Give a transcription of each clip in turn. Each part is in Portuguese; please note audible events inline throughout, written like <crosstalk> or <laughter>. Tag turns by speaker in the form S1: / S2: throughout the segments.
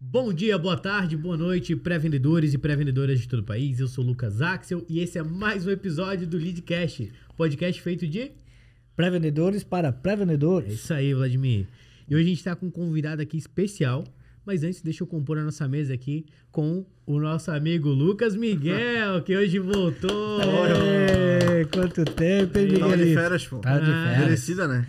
S1: Bom dia, boa tarde, boa noite, pré-vendedores e pré-vendedoras de todo o país. Eu sou Lucas Axel e esse é mais um episódio do Leadcast, podcast feito de pré-vendedores para pré-vendedores. É isso aí, Vladimir. E hoje a gente está com um convidado aqui especial, mas antes deixa eu compor a nossa mesa aqui com o nosso amigo Lucas Miguel, que hoje voltou. Ei, <laughs>
S2: quanto tempo, hein, Miguel? Tava tá de férias, pô. Tava tá de ah, férias. Merecida, né?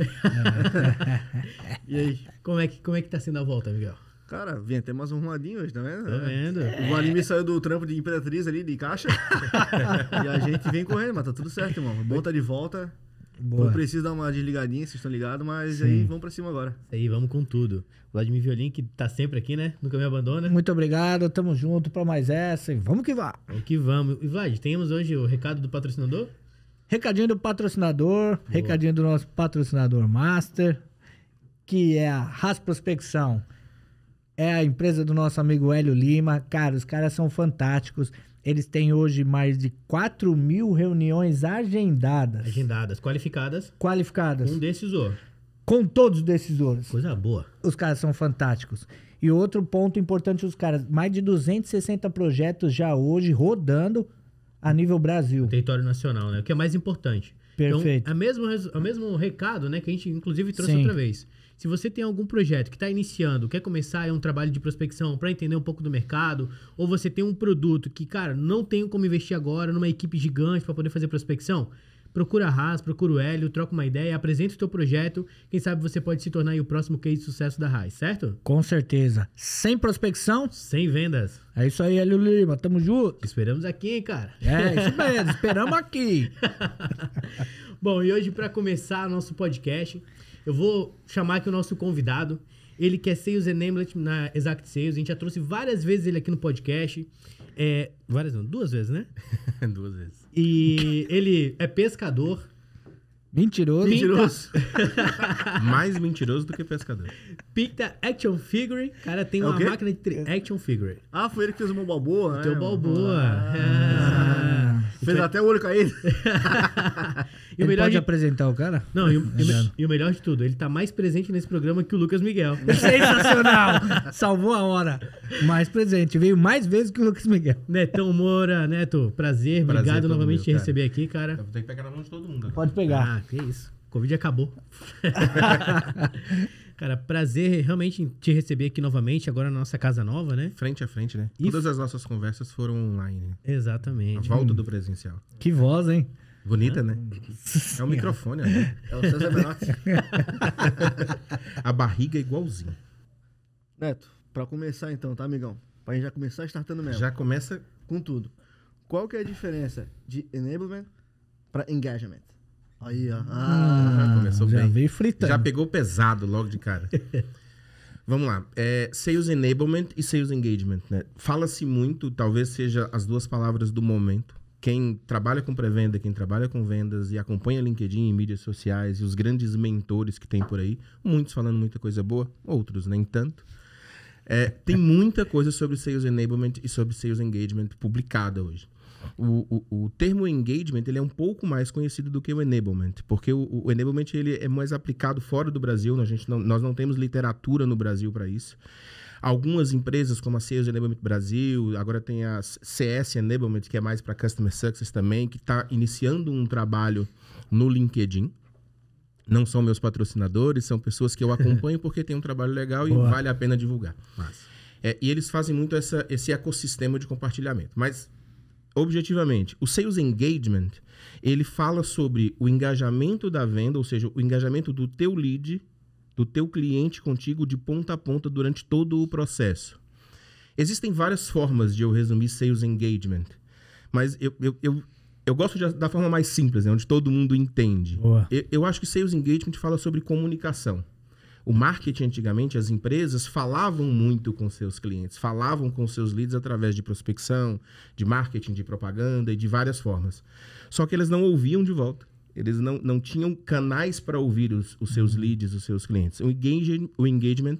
S1: <laughs> e aí, como é, que, como é que tá sendo a volta, Miguel?
S3: Cara, vem até mais um rumadinho hoje, tá vendo? Tá vendo? É. O Valim saiu do trampo de Imperatriz ali, de caixa. <laughs> e a gente vem correndo, mas tá tudo certo, irmão. Bom de volta. Boa. Não preciso dar uma desligadinha, vocês estão ligados, mas Sim. aí vamos pra cima agora.
S1: Aí, vamos com tudo. Vladimir Violim, que tá sempre aqui,
S2: né? Nunca me abandona. Muito obrigado, tamo junto pra mais essa e vamos que vá. Vamos que vamos. E Vlad, temos hoje o recado do patrocinador? Recadinho do patrocinador, Boa. recadinho do nosso patrocinador master, que é a Rasprospecção. Prospecção é a empresa do nosso amigo Hélio Lima. Cara, os caras são fantásticos. Eles têm hoje mais de 4 mil reuniões agendadas. Agendadas, qualificadas. Qualificadas. Um decisor. Com todos os decisores. Coisa boa. Os caras são fantásticos. E outro ponto importante, os caras, mais de 260 projetos já hoje rodando a nível Brasil.
S1: Território nacional, né? O que é mais importante. Então, Perfeito. Então, mesmo, o é mesmo recado, né, que a gente inclusive trouxe Sim. outra vez. Se você tem algum projeto que está iniciando, quer começar é um trabalho de prospecção para entender um pouco do mercado, ou você tem um produto que, cara, não tenho como investir agora numa equipe gigante para poder fazer prospecção, procura a Haas, procura o Hélio, troca uma ideia, apresenta o teu projeto, quem sabe você pode se tornar o próximo case de sucesso da Haas, certo?
S2: Com certeza.
S1: Sem prospecção? Sem vendas. É isso aí, Hélio Lima, tamo junto. Esperamos aqui, hein, cara? É, isso mesmo, esperamos aqui. <laughs> Bom, e hoje para começar nosso podcast, eu vou chamar aqui o nosso convidado. Ele quer é Sales Enablement na Exact Sales. A gente já trouxe várias vezes ele aqui no podcast. É, várias não, duas vezes, né? <laughs> duas vezes. E ele é pescador. Mentiroso. Mentiroso.
S4: <laughs> Mais mentiroso do que pescador.
S1: Pinta action figure. Cara, tem é uma
S4: máquina de action figure.
S3: Ah, foi ele que fez o balboa, né? Teu
S2: balboa. Ah,
S1: ah.
S2: Fez então,
S3: até o olho cair. <laughs> e o pode de...
S2: apresentar o cara? Não, e o,
S1: e o, melhor de tudo, ele tá mais presente nesse programa que o Lucas Miguel. <laughs> Sensacional! Salvou a hora. Mais presente. Veio mais vezes que o Lucas Miguel. Netão Moura, Neto, prazer. prazer obrigado novamente de te receber aqui, cara.
S4: tem vou ter que pegar na mão de todo mundo. Pode pegar. Ah,
S1: que isso. Covid acabou. <laughs> Cara, prazer realmente te receber aqui novamente, agora na nossa casa nova, né? Frente a frente, né?
S4: E Todas as nossas conversas foram online. Né? Exatamente. A volta hum. do presencial. Que voz, hein? Bonita, ah, né? É o microfone né? É o César Menotti. <laughs> a barriga é
S3: igualzinha. Neto, pra começar então, tá, amigão? Pra gente já começar startando mesmo. Já começa com tudo. Qual que é a diferença de enablement para engagement? Aí, ó.
S2: Ah, já ah, começou já bem.
S4: veio fritando. Já pegou pesado logo de cara. <laughs> Vamos lá. É, sales enablement e sales engagement, né? Fala-se muito, talvez seja as duas palavras do momento. Quem trabalha com pré-venda, quem trabalha com vendas e acompanha LinkedIn e mídias sociais e os grandes mentores que tem por aí, muitos falando muita coisa boa, outros nem tanto. É, tem muita coisa sobre sales enablement e sobre sales engagement publicada hoje o, o, o, termo engagement ele é um pouco mais conhecido do que o enablement, porque o, o enablement ele é mais aplicado fora do Brasil, né? a gente não, nós não temos literatura no Brasil para isso. Algumas empresas, como a Sales Enablement Brasil, agora tem a CS Enablement, que é mais para Customer Success também, que está iniciando um trabalho no LinkedIn não são meus patrocinadores, são pessoas que eu acompanho porque tem um trabalho legal Boa. e vale a pena divulgar. É, e eles fazem muito essa, esse ecossistema de compartilhamento. Mas objetivamente. O Sales Engagement, ele fala sobre o engajamento da venda, ou seja, o engajamento do teu lead, do teu cliente contigo de ponta a ponta durante todo o processo. Existem várias formas de eu resumir Sales Engagement, mas eu, eu, eu, eu gosto de, da forma mais simples, né, onde todo mundo entende. Eu, eu acho que Sales Engagement fala sobre comunicação o marketing antigamente, as empresas falavam muito com seus clientes, falavam com seus leads através de prospecção, de marketing, de propaganda e de várias formas. Só que eles não ouviam de volta. Eles não, não tinham canais para ouvir os, os seus uhum. leads, os seus clientes. O engagement, o engagement,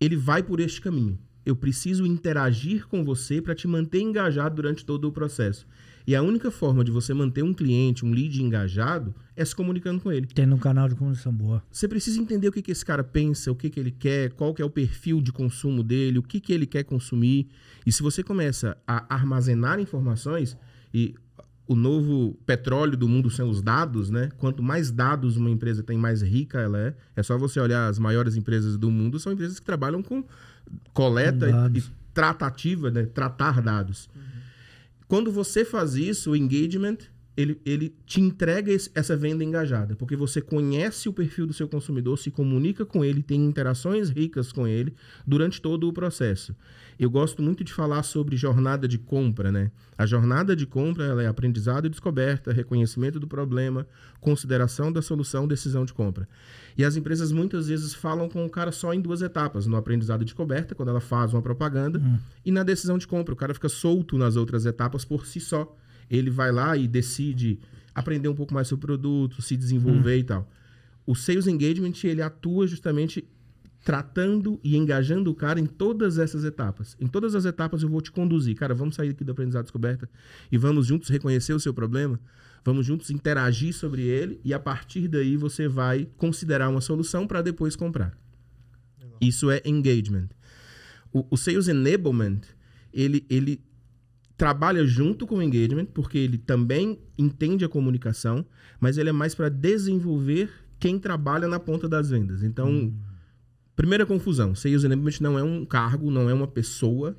S4: ele vai por este caminho. Eu preciso interagir com você para te manter engajado durante todo o processo. E a única forma de você manter um cliente, um lead engajado, é se comunicando com ele. Tendo um canal
S2: de comunicação boa.
S4: Você precisa entender o que, que esse cara pensa, o que, que ele quer, qual que é o perfil de consumo dele, o que, que ele quer consumir. E se você começa a armazenar informações, e o novo petróleo do mundo são os dados, né? Quanto mais dados uma empresa tem, mais rica ela é. É só você olhar as maiores empresas do mundo, são empresas que trabalham com coleta com e, tratativa, né? Tratar dados. Uhum. Quando você faz isso, o engagement, ele, ele te entrega esse, essa venda engajada, porque você conhece o perfil do seu consumidor, se comunica com ele, tem interações ricas com ele durante todo o processo. Eu gosto muito de falar sobre jornada de compra, né? A jornada de compra ela é aprendizado e descoberta, reconhecimento do problema, consideração da solução, decisão de compra. E as empresas muitas vezes falam com o cara só em duas etapas, no aprendizado e descoberta, quando ela faz uma propaganda, uhum. e na decisão de compra. O cara fica solto nas outras etapas por si só. Ele vai lá e decide aprender um pouco mais sobre o produto, se desenvolver uhum. e tal. O sales engagement ele atua justamente tratando e engajando o cara em todas essas etapas. Em todas as etapas eu vou te conduzir. Cara, vamos sair aqui do aprendizado descoberta e vamos juntos reconhecer o seu problema, vamos juntos interagir sobre ele e a partir daí você vai considerar uma solução para depois comprar. Legal. Isso é engagement. O, o sales enablement, ele, ele trabalha junto com o engagement, porque ele também entende a comunicação, mas ele é mais para desenvolver quem trabalha na ponta das vendas. Então, hum Primeira confusão: Sales Enablement não é um cargo, não é uma pessoa,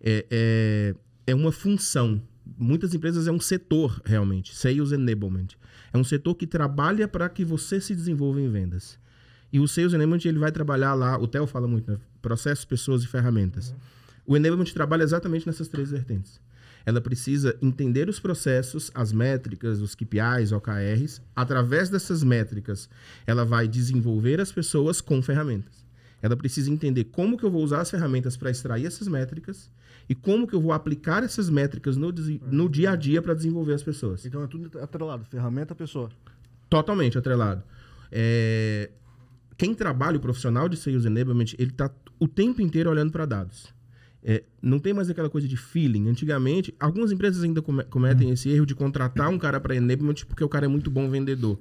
S4: é, é, é uma função. Muitas empresas é um setor, realmente. Sales Enablement. É um setor que trabalha para que você se desenvolva em vendas. E o Sales Enablement ele vai trabalhar lá, o Theo fala muito, né? processos, pessoas e ferramentas. Uhum. O Enablement trabalha exatamente nessas três vertentes. Ela precisa entender os processos, as métricas, os KPIs, OKRs. Através dessas métricas, ela vai desenvolver as pessoas com ferramentas. Ela precisa entender como que eu vou usar as ferramentas para extrair essas métricas e como que eu vou aplicar essas métricas no, no dia a dia para desenvolver as pessoas. Então é tudo atrelado, ferramenta, pessoa. Totalmente atrelado. É... Quem trabalha, o profissional de Sales Enablement, ele está o tempo inteiro olhando para dados. É, não tem mais aquela coisa de feeling. Antigamente, algumas empresas ainda cometem esse erro de contratar um cara para enablement porque o cara é muito bom vendedor.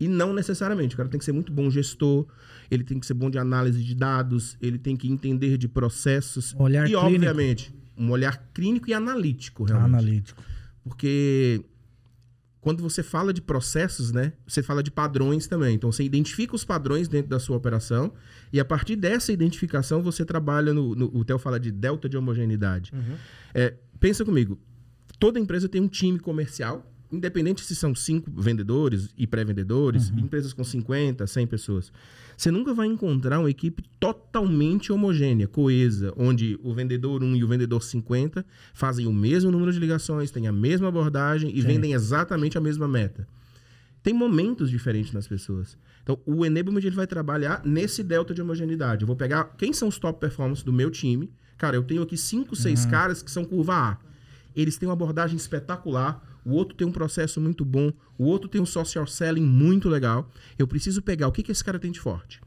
S4: E não necessariamente. O cara tem que ser muito bom gestor, ele tem que ser bom de análise de dados, ele tem que entender de processos. Olhar e, clínico. obviamente, um olhar clínico e analítico, realmente. Analítico. Porque quando você fala de processos, né, você fala de padrões também. Então você identifica os padrões dentro da sua operação e a partir dessa identificação você trabalha no, no o Theo fala de delta de homogeneidade. Uhum. É, pensa comigo, toda empresa tem um time comercial, independente se são cinco vendedores e pré-vendedores, uhum. empresas com 50, 100 pessoas. Você nunca vai encontrar uma equipe totalmente homogênea, coesa, onde o vendedor 1 e o vendedor 50 fazem o mesmo número de ligações, têm a mesma abordagem e Sim. vendem exatamente a mesma meta. Tem momentos diferentes nas pessoas. Então, o enablement ele vai trabalhar nesse delta de homogeneidade. Eu vou pegar quem são os top performance do meu time. Cara, eu tenho aqui 5, 6 uhum. caras que são curva A. Eles têm uma abordagem espetacular, o outro tem um processo muito bom, o outro tem um social selling muito legal. Eu preciso pegar o que, que esse cara tem de forte.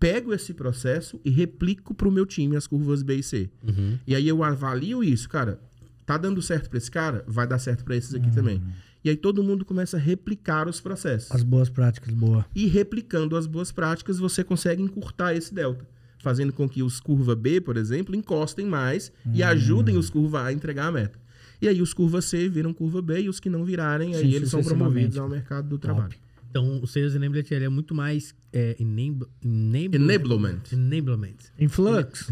S4: Pego esse processo e replico para o meu time as curvas B e C. Uhum. E aí eu avalio isso, cara. Tá dando certo para esse cara? Vai dar certo para esses aqui uhum. também. E aí todo mundo começa a replicar os processos.
S2: As boas práticas, boa.
S4: E replicando as boas práticas, você consegue encurtar esse delta fazendo com que os curva B, por exemplo, encostem mais e hum. ajudem os curva A a entregar a meta. E aí os curva C viram curva B e os que não virarem, Sim, aí eles são promovidos ao mercado do trabalho.
S1: Top. Então, o Sales Enablement é muito mais é, enable, enablement. Enablement. Influx.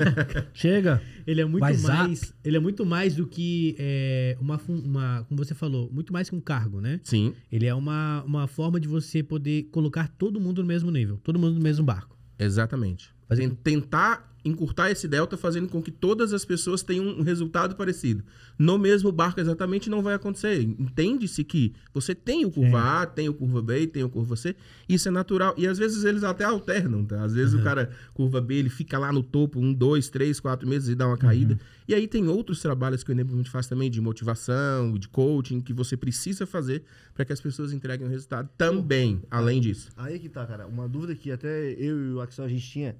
S2: <laughs> Chega.
S1: Ele é muito mais. Ele é muito mais do que é, uma, uma. Como você falou, muito mais que um cargo, né? Sim. Ele é uma, uma forma de você poder colocar
S4: todo mundo no mesmo nível, todo mundo no mesmo barco. Exatamente. Fazendo... Tentar encurtar esse delta, fazendo com que todas as pessoas tenham um resultado parecido. No mesmo barco, exatamente, não vai acontecer. Entende-se que você tem o curva Sim. A, tem o curva B, tem o curva C. Isso é natural. E às vezes eles até alternam, tá? Às vezes uhum. o cara, curva B, ele fica lá no topo um, dois, três, quatro meses e dá uma caída. Uhum. E aí tem outros trabalhos que o Enablement faz também, de motivação, de coaching, que você precisa fazer para que as pessoas entreguem o resultado também, além disso.
S3: Aí que tá, cara. Uma dúvida que até eu e o Axel a gente tinha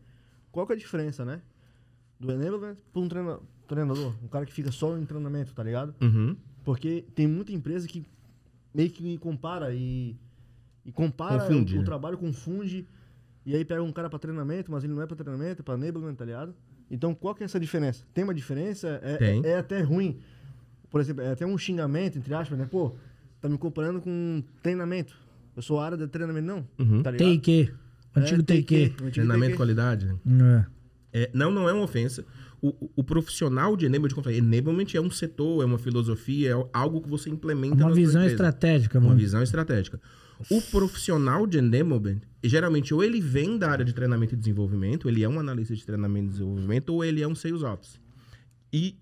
S3: qual que é a diferença, né? Do enablement para um treina, treinador, um cara que fica só em treinamento, tá ligado? Uhum. Porque tem muita empresa que meio que compara e, e compara confunde, o, o, né? trabalho, confunde, e aí pega um cara para treinamento, mas ele não é para treinamento, é para enablement, tá ligado? Então, qual que é essa diferença? Tem uma diferença? É, é Tem. é, é até ruim. Por exemplo, é até um xingamento, entre aspas, né? Pô, tá me comparando com treinamento. Eu sou área de treinamento, não. Uhum. Tá
S2: ligado? Tem que antigo é, TQ. TQ. Treinamento TQ. qualidade. Né?
S4: É. é. não, não é uma ofensa. O, o, o profissional de enablement, de eu enablement é um setor, é uma filosofia, é algo que você implementa Uma visão estratégica, mano. Uma visão estratégica. O profissional de enablement, geralmente, ou ele vem da área de treinamento e desenvolvimento, ele é um analista de treinamento e desenvolvimento, ou ele é um sales ops. E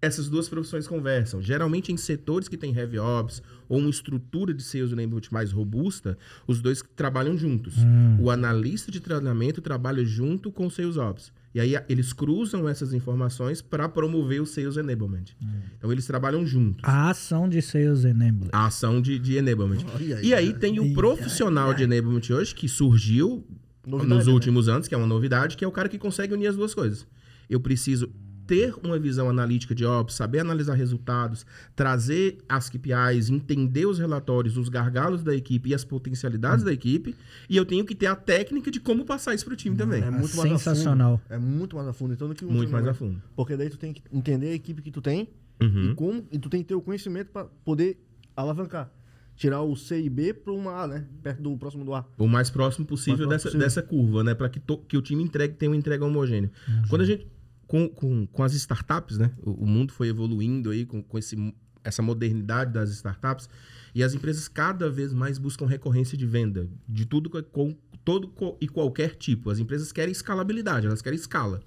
S4: essas duas profissões conversam. Geralmente em setores que tem heavy ops ou uma estrutura de sales enablement mais robusta, os dois trabalham juntos. Hum. O analista de treinamento trabalha junto com o sales ops. E aí eles cruzam essas informações para promover o sales enablement. Hum. Então eles trabalham juntos.
S2: A ação de sales enablement.
S4: A ação de, de enablement. Oh, e aí tem o profissional de enablement hoje que surgiu novidade, nos né? últimos né? anos, que é uma novidade, que é o cara que consegue unir as duas coisas. Eu preciso ter uma visão analítica de ops, saber analisar resultados, trazer as KPIs, entender os relatórios, os gargalos da equipe e as potencialidades hum. da equipe. E eu tenho que ter a técnica de como passar isso para o time hum, também. É muito mais sensacional.
S3: A fundo, é muito mais a fundo. Então, do que um muito mais a fundo. Porque daí tu tem que entender a equipe que tu tem uhum. e, como, e tu tem que ter o conhecimento para poder alavancar tirar o C e B para uma A, né? Perto do próximo do A.
S4: O mais próximo possível, mais próximo dessa, possível. dessa curva, né? Para que, que o time entregue tenha uma entrega homogênea. Uhum. Quando a gente com, com, com as startups, né? O, o mundo foi evoluindo aí com, com esse, essa modernidade das startups e as empresas cada vez mais buscam recorrência de venda de tudo é com todo e qualquer tipo. As empresas querem escalabilidade, elas querem escala.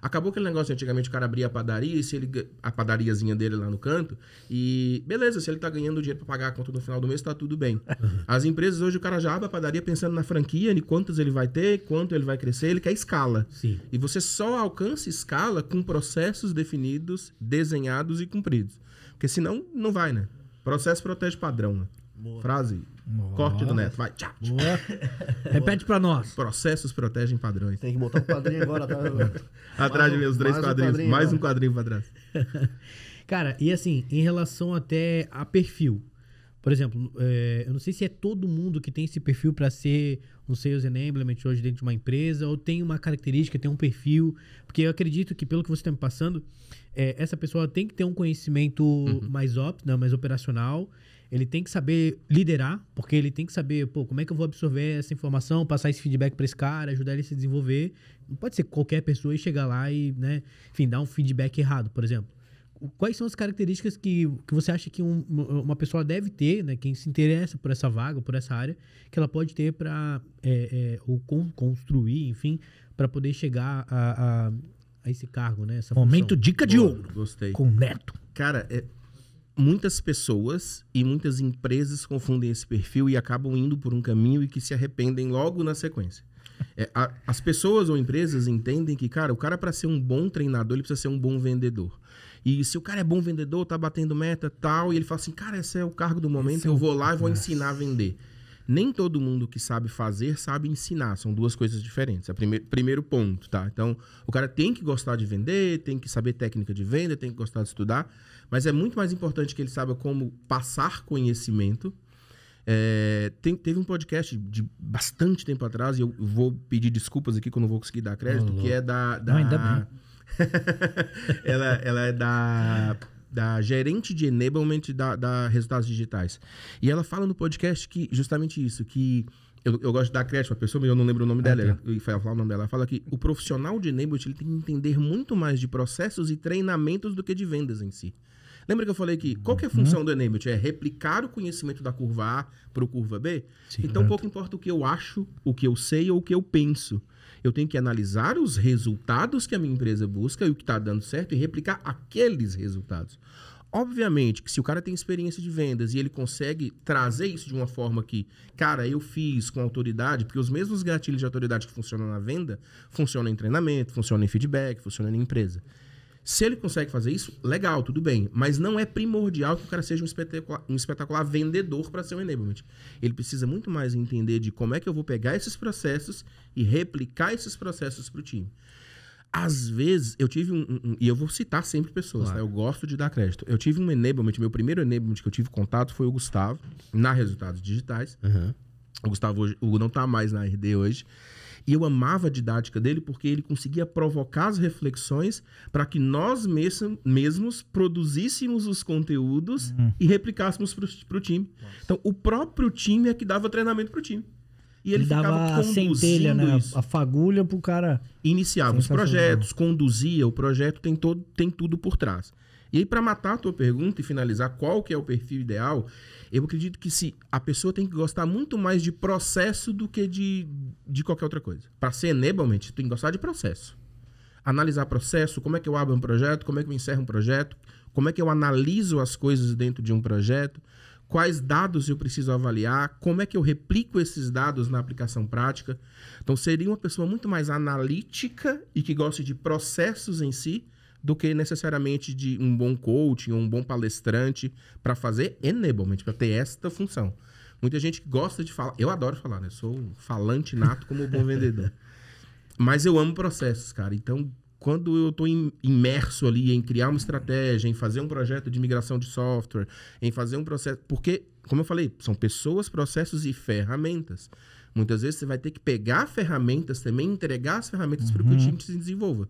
S4: Acabou aquele negócio antigamente, o cara abria a padaria e se ele. a padariazinha dele lá no canto. E beleza, se ele tá ganhando dinheiro para pagar a conta no final do mês, tá tudo bem. As empresas hoje, o cara já abre a padaria pensando na franquia, em quantos ele vai ter, quanto ele vai crescer, ele quer escala. Sim. E você só alcança escala com processos definidos, desenhados e cumpridos. Porque senão, não vai, né? Processo protege padrão, né? Boa. Frase. Corte do Neto. Vai. Tchau, tchau. Repete pra nós. Processos protegem padrões. Tem que botar um quadrinho agora, tá? <laughs> Atrás de mim, os três mais quadrinhos. Um mais um quadrinho pra trás.
S1: <laughs> Cara, e assim, em relação até a perfil. Por exemplo, é, eu não sei se é todo mundo que tem esse perfil para ser um sales enablement hoje dentro de uma empresa, ou tem uma característica, tem um perfil. Porque eu acredito que, pelo que você está me passando, é, essa pessoa tem que ter um conhecimento uhum. mais ops, né, mais operacional. Ele tem que saber liderar, porque ele tem que saber, pô, como é que eu vou absorver essa informação, passar esse feedback para esse cara, ajudar ele a se desenvolver. Não pode ser qualquer pessoa e chegar lá e, né, enfim, dar um feedback errado, por exemplo. Quais são as características que, que você acha que um, uma pessoa deve ter, né, quem se interessa por essa vaga, por essa área, que ela pode ter para, é, é, ou con construir, enfim, para poder chegar a, a,
S4: a, esse cargo,
S1: né? Momento função. dica de Boa, ouro. Gostei. Com
S4: Neto. Cara, é, muitas pessoas e muitas empresas confundem esse perfil e acabam indo por um caminho e que se arrependem logo na sequência. É, a, as pessoas ou empresas entendem que, cara, o cara para ser um bom treinador, ele precisa ser um bom vendedor. E se o cara é bom vendedor, tá batendo meta tal, e ele fala assim, cara, esse é o cargo do momento, esse é eu vou lá e vou ensinar a vender. Nem todo mundo que sabe fazer sabe ensinar, são duas coisas diferentes. É o primeiro, primeiro ponto, tá? Então, o cara tem que gostar de vender, tem que saber técnica de venda, tem que gostar de estudar, mas é muito mais importante que ele saiba como passar conhecimento. É, tem, teve um podcast de bastante tempo atrás, e eu vou pedir desculpas aqui que eu não vou conseguir dar crédito, Olá. que é da. da... Não, ainda bem. <laughs> ela, ela é da da gerente de enablement da, da, Resultados Digitais. E ela fala no podcast que justamente isso, que eu, eu gosto de dar crédito pra pessoa, mas eu não lembro o nome ah, dela. Tá. E tá. falar o nome dela. Ela fala que o profissional de enablement ele tem que entender muito mais de processos e treinamentos do que de vendas em si. Lembra que eu falei que qual que é a uhum. função uhum. do enablement? É replicar o conhecimento da curva A para o curva B? Sim, então, certo. pouco importa o que eu acho, o que eu sei ou o que eu penso. Eu tenho que analisar os resultados que a minha empresa busca e o que está dando certo e replicar aqueles resultados. Obviamente que se o cara tem experiência de vendas e ele consegue trazer isso de uma forma que, cara, eu fiz com autoridade, porque os mesmos gatilhos de autoridade que funcionam na venda funcionam em treinamento, funcionam em feedback, funcionam em empresa. Se ele consegue fazer isso, legal, tudo bem. Mas não é primordial que o cara seja um espetacular, um espetacular vendedor para ser um enablement. Ele precisa muito mais entender de como é que eu vou pegar esses processos e replicar esses processos para o time. Às vezes, eu tive um, um, um, E eu vou citar sempre pessoas, claro. tá? Eu gosto de dar crédito. Eu tive um enablement, meu primeiro enablement que eu tive contato foi o Gustavo, na Resultados Digitais. Uhum. O Gustavo hoje, o não está mais na RD hoje. E eu amava a didática dele porque ele conseguia provocar as reflexões para que nós mesmos produzíssemos os conteúdos uhum. e replicássemos para o time. Nossa. Então, o próprio time é que dava treinamento para o time. E ele, ele dava a centelha, né? Isso. A fagulha para o cara. Iniciava os projetos, conduzia, o projeto tem, todo, tem tudo por trás. E aí, para matar a tua pergunta e finalizar qual que é o perfil ideal, eu acredito que se a pessoa tem que gostar muito mais de processo do que de, de qualquer outra coisa. Para ser enablement, tem que gostar de processo. Analisar processo, como é que eu abro um projeto, como é que eu encerro um projeto, como é que eu analiso as coisas dentro de um projeto, quais dados eu preciso avaliar, como é que eu replico esses dados na aplicação prática. Então, seria uma pessoa muito mais analítica e que goste de processos em si do que necessariamente de um bom coaching ou um bom palestrante para fazer enablement, para ter esta função. Muita gente gosta de falar. Eu adoro falar, né? Sou um falante nato como bom vendedor. <laughs> Mas eu amo processos, cara. Então, quando eu estou imerso ali em criar uma estratégia, em fazer um projeto de migração de software, em fazer um processo. Porque, como eu falei, são pessoas, processos e ferramentas. Muitas vezes você vai ter que pegar ferramentas também, entregar as ferramentas uhum. para que o uhum. time se desenvolva.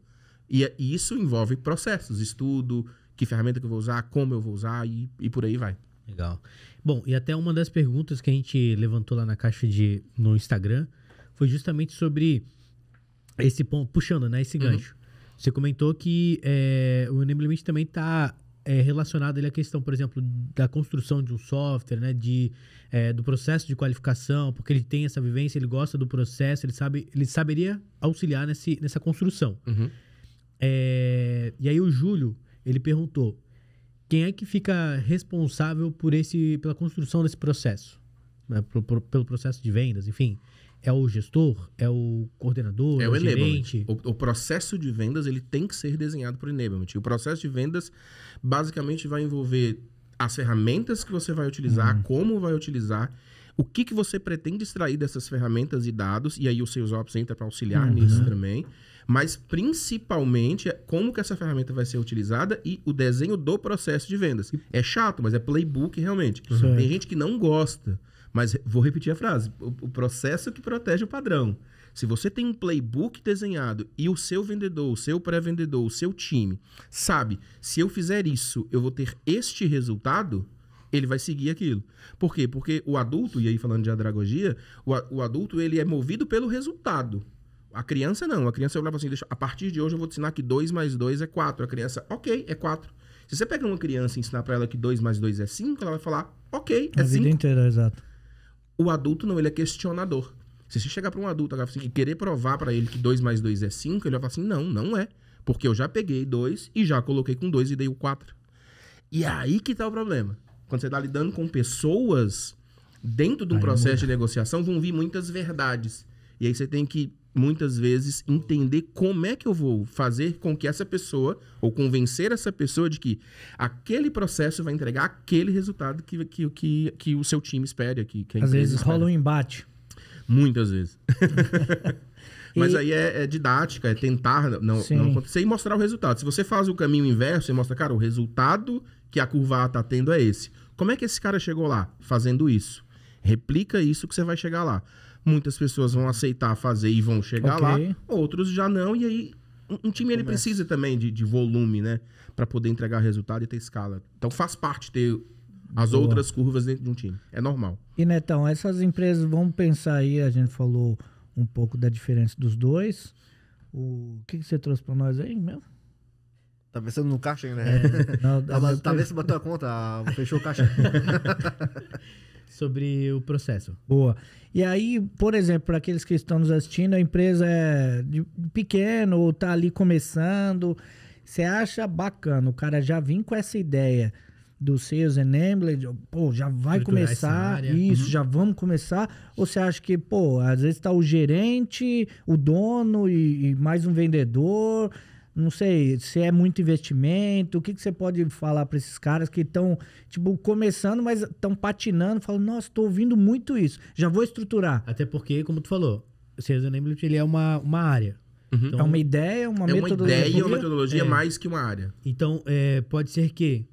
S4: É, e, isso envolve processos, estudo, que ferramenta que eu vou usar, como eu vou usar e, e por aí vai. Legal.
S1: Bom, e até uma das perguntas que a gente levantou lá na caixa de no Instagram foi justamente sobre esse ponto, puxando, né, esse uhum. gancho. Uhum. Você comentou que é, o Enable também está é, relacionado ali à questão, por exemplo, da construção de um software, né, de, é, do processo de qualificação, porque ele tem essa vivência, ele gosta do processo, ele sabe, ele saberia auxiliar nesse, nessa construção. Uhum. É, e aí o Júlio, ele perguntou, quem é que fica responsável por esse, pela construção desse processo? Né? Pro, pro, pelo processo de vendas, enfim. É o gestor? É o coordenador? É, é o, o
S4: O, o, processo de vendas ele tem que ser desenhado por enablement. o processo de vendas basicamente vai envolver as ferramentas que você vai utilizar, uhum. como vai utilizar, o que, que você pretende extrair dessas ferramentas e dados, e aí o Sales Ops entra para auxiliar uhum. nisso também mas principalmente é como que essa ferramenta vai ser utilizada e o desenho do processo de vendas. É chato, mas é playbook realmente. Uhum. Certo. Tem gente que não gosta, mas vou repetir a frase: o, o processo que protege o padrão. Se você tem um playbook desenhado e o seu vendedor, o seu pré-vendedor, o seu time sabe, se eu fizer isso, eu vou ter este resultado, ele vai seguir aquilo. Por quê? Porque o adulto, e aí falando de andragogia, o, o adulto ele é movido pelo resultado. A criança não. A criança olhava assim, deixa, a partir de hoje eu vou te ensinar que 2 mais 2 é 4. A criança, ok, é 4. Se você pega uma criança e ensinar para ela que 2 mais 2 é 5, ela vai falar, ok, é 5. A cinco. vida
S2: inteira, exato.
S4: O adulto não, ele é questionador. Se você chegar para um adulto agora assim, e querer provar para ele que 2 mais 2 é 5, ele vai falar assim: não, não é. Porque eu já peguei 2 e já coloquei com 2 e dei o 4. E é aí que tá o problema. Quando você tá lidando com pessoas, dentro de um aí processo muda. de negociação, vão vir muitas verdades. E aí você tem que muitas vezes entender como é que eu vou fazer com que essa pessoa, ou convencer essa pessoa de que aquele processo vai entregar aquele resultado que, que, que, que o seu time espera. Que, que Às vezes espera. rola um embate. Muitas vezes. <laughs> Mas e... aí é, é, didática, é tentar não, não, acontecer e mostrar o resultado. Se você faz o caminho inverso, e mostra, cara, o resultado que a curva A está tendo é esse. Como é que esse cara chegou lá? Fazendo isso. Replica isso que você vai chegar lá. Muitas pessoas vão aceitar fazer e vão chegar okay. lá, outros já não, e aí um, time ele precisa também de, de volume, né? para poder entregar resultado e ter escala. Então faz parte ter as Boa. outras curvas dentro de um time. É normal.
S2: E Netão, essas empresas, vamos pensar aí, a gente falou um pouco da diferença dos dois. O que, que você trouxe para nós aí mesmo? Tá pensando no caixa ainda, né? É, não, <laughs> tá, tá vendo se
S3: bateu a conta, ah, fechou o caixa.
S1: <laughs> sobre o processo.
S2: Boa. E aí, por exemplo, para aqueles que estão nos assistindo, a empresa é pequena ou está ali começando, você acha bacana o cara já vir com essa ideia do Sales Enabler, pô, já vai começar isso, uhum. já vamos começar, ou você acha que, pô, às vezes está o gerente, o dono e, e mais um vendedor, não sei se é muito investimento. O que, que você pode falar para esses caras que estão, tipo, começando, mas estão patinando? Falam, nossa, estou ouvindo muito isso. Já vou estruturar. Até porque, como tu falou, o Sales Enablement ele é uma, uma área. Uhum. Então, é uma ideia, uma é metodologia. É uma ideia e uma é.
S4: metodologia é. mais que uma área.
S1: Então, é, pode ser que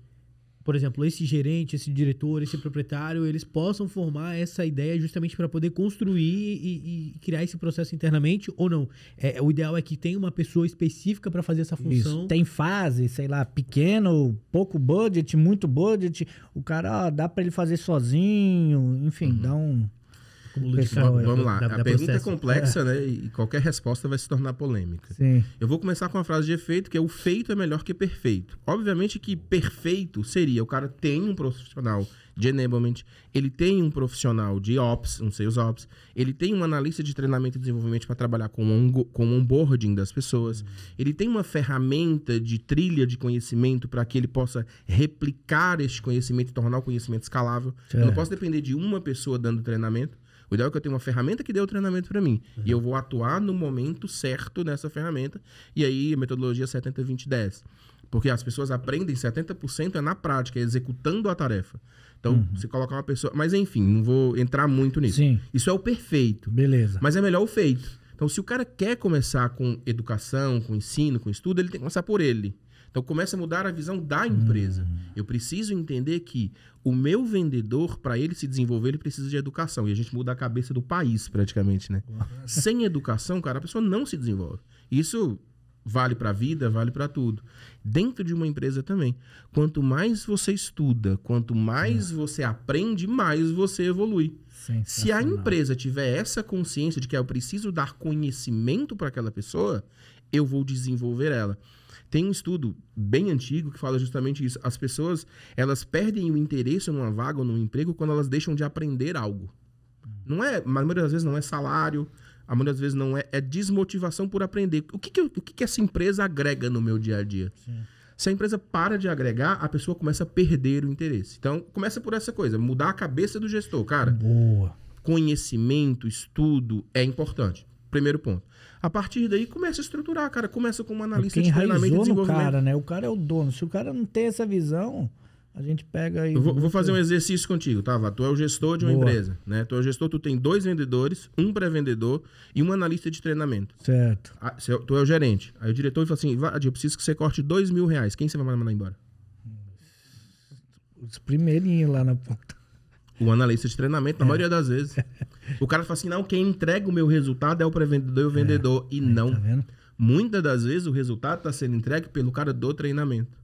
S1: por exemplo, esse gerente, esse diretor, esse proprietário, eles possam formar essa ideia justamente para poder construir e, e, criar esse processo internamente ou não? É, o ideal é que tenha uma pessoa específica para fazer essa função. Isso. Tem
S2: fase, sei lá, pequeno, pouco budget, muito budget. O cara ó, dá para ele fazer sozinho, enfim, uhum. dá um acúmulo de Vamos lá, da, da a pergunta é complexa, é.
S4: né? E qualquer resposta vai se tornar polêmica. Sim. Eu vou começar com uma frase de efeito, que é o feito é melhor que perfeito. Obviamente que perfeito seria, o cara tem um profissional de enablement, ele tem um profissional de ops, um sales ops, ele tem um analista de treinamento e desenvolvimento para trabalhar com um com onboarding das pessoas, ele tem uma ferramenta de trilha de conhecimento para que ele possa replicar este conhecimento e tornar o conhecimento escalável. Eu não posso depender de uma pessoa dando treinamento. O ideal é que eu tenha uma ferramenta que dê o treinamento para mim. Uhum. E eu vou atuar no momento certo nessa ferramenta. E aí, metodologia 70-20-10. Porque as pessoas aprendem 70% é na prática, é executando a tarefa. Então, uhum. colocar uma pessoa. Mas enfim, não vou entrar muito nisso. Sim. Isso é o perfeito. Beleza. Mas é melhor o feito. Então, se o cara quer começar com educação, com ensino, com estudo, ele tem que começar por ele. Então começa a mudar a visão da hum. empresa. Uhum. Eu preciso entender que o meu vendedor, para ele se desenvolver, ele precisa de educação. E a gente muda a cabeça do país, praticamente, né? Sem educação, cara, a pessoa não se desenvolve. Isso vale para a vida, vale para tudo. Dentro de uma empresa também. Quanto mais você estuda, quanto mais você aprende, mais você evolui. Se a empresa tiver essa consciência de que eu preciso dar conhecimento para aquela pessoa, eu vou desenvolver ela. Tem um estudo bem antigo que fala justamente isso. As pessoas, elas perdem o interesse numa vaga ou num emprego quando elas deixam de aprender algo. Não é, mas a maioria das vezes não é salário, a maioria das vezes não é, é desmotivação por aprender. O que, que, o que, que essa empresa agrega no meu dia a dia? Sim. Se a empresa para de agregar, a pessoa começa a perder o interesse. Então, começa por essa coisa, mudar a cabeça do gestor, cara. Boa. Conhecimento, estudo é importante. Primeiro ponto. A partir daí começa a estruturar, cara. Começa com uma analista de treinamento e desenvolvimento. cara,
S2: né? O cara é o dono. Se o cara não tem essa visão, a gente pega e. Vou, vou fazer um
S4: exercício contigo, tá, Vá? Tu é o gestor de uma Boa. empresa, né? Tu é o gestor, tu tem dois vendedores, um pré-vendedor e um analista de treinamento. Certo. Ah, é tu é o gerente. Aí o diretor fala assim: Vadi, eu preciso que você corte dois mil reais. Quem você vai mandar embora? Os primeirinhos lá na ponta o analista de treinamento, na é. maioria das vezes. O cara fala assim: não, quem entrega o meu resultado é o pré-vendedor e o é. vendedor. É. E tá não. Tá Muitas das vezes o resultado está sendo entregue pelo cara do treinamento.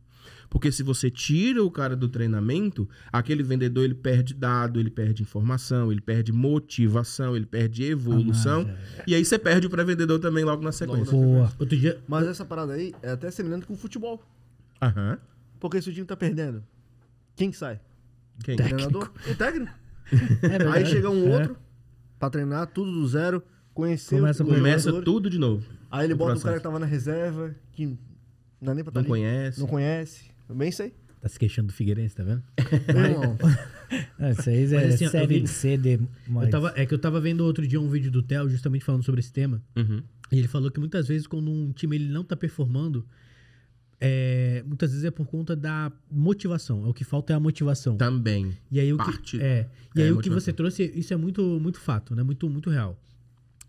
S4: Porque se você tira o cara do treinamento, aquele vendedor ele perde dado, ele perde informação, ele perde motivação, ele perde evolução. Ah, é. E aí você perde o pré-vendedor também logo na sequência. Boa. Outro dia... Mas essa parada aí é até
S3: semelhante com o futebol. Aham. Porque se o time tá perdendo, quem sai? Quem? Treinador e técnico. <laughs> É Aí chega um é. outro pra treinar tudo do zero, conhecer Começa, o começa tudo de novo. Aí ele bota o um cara que tava na reserva, que não é nem pra
S4: Não tá conhece. Não
S3: conhece. Eu bem sei.
S1: Tá se queixando do Figueirense, tá vendo? Não, <laughs>
S5: não isso aí é assim, série vi, C, Mais.
S1: Tava, é que eu tava vendo outro dia um vídeo do Theo justamente falando sobre esse tema. Uhum. E ele falou que muitas vezes quando um time ele não tá performando, é, muitas vezes é por conta da motivação. É o que falta é a motivação. Também. E aí o que é, e é aí é o que você trouxe, isso é muito muito fato, né? Muito muito real.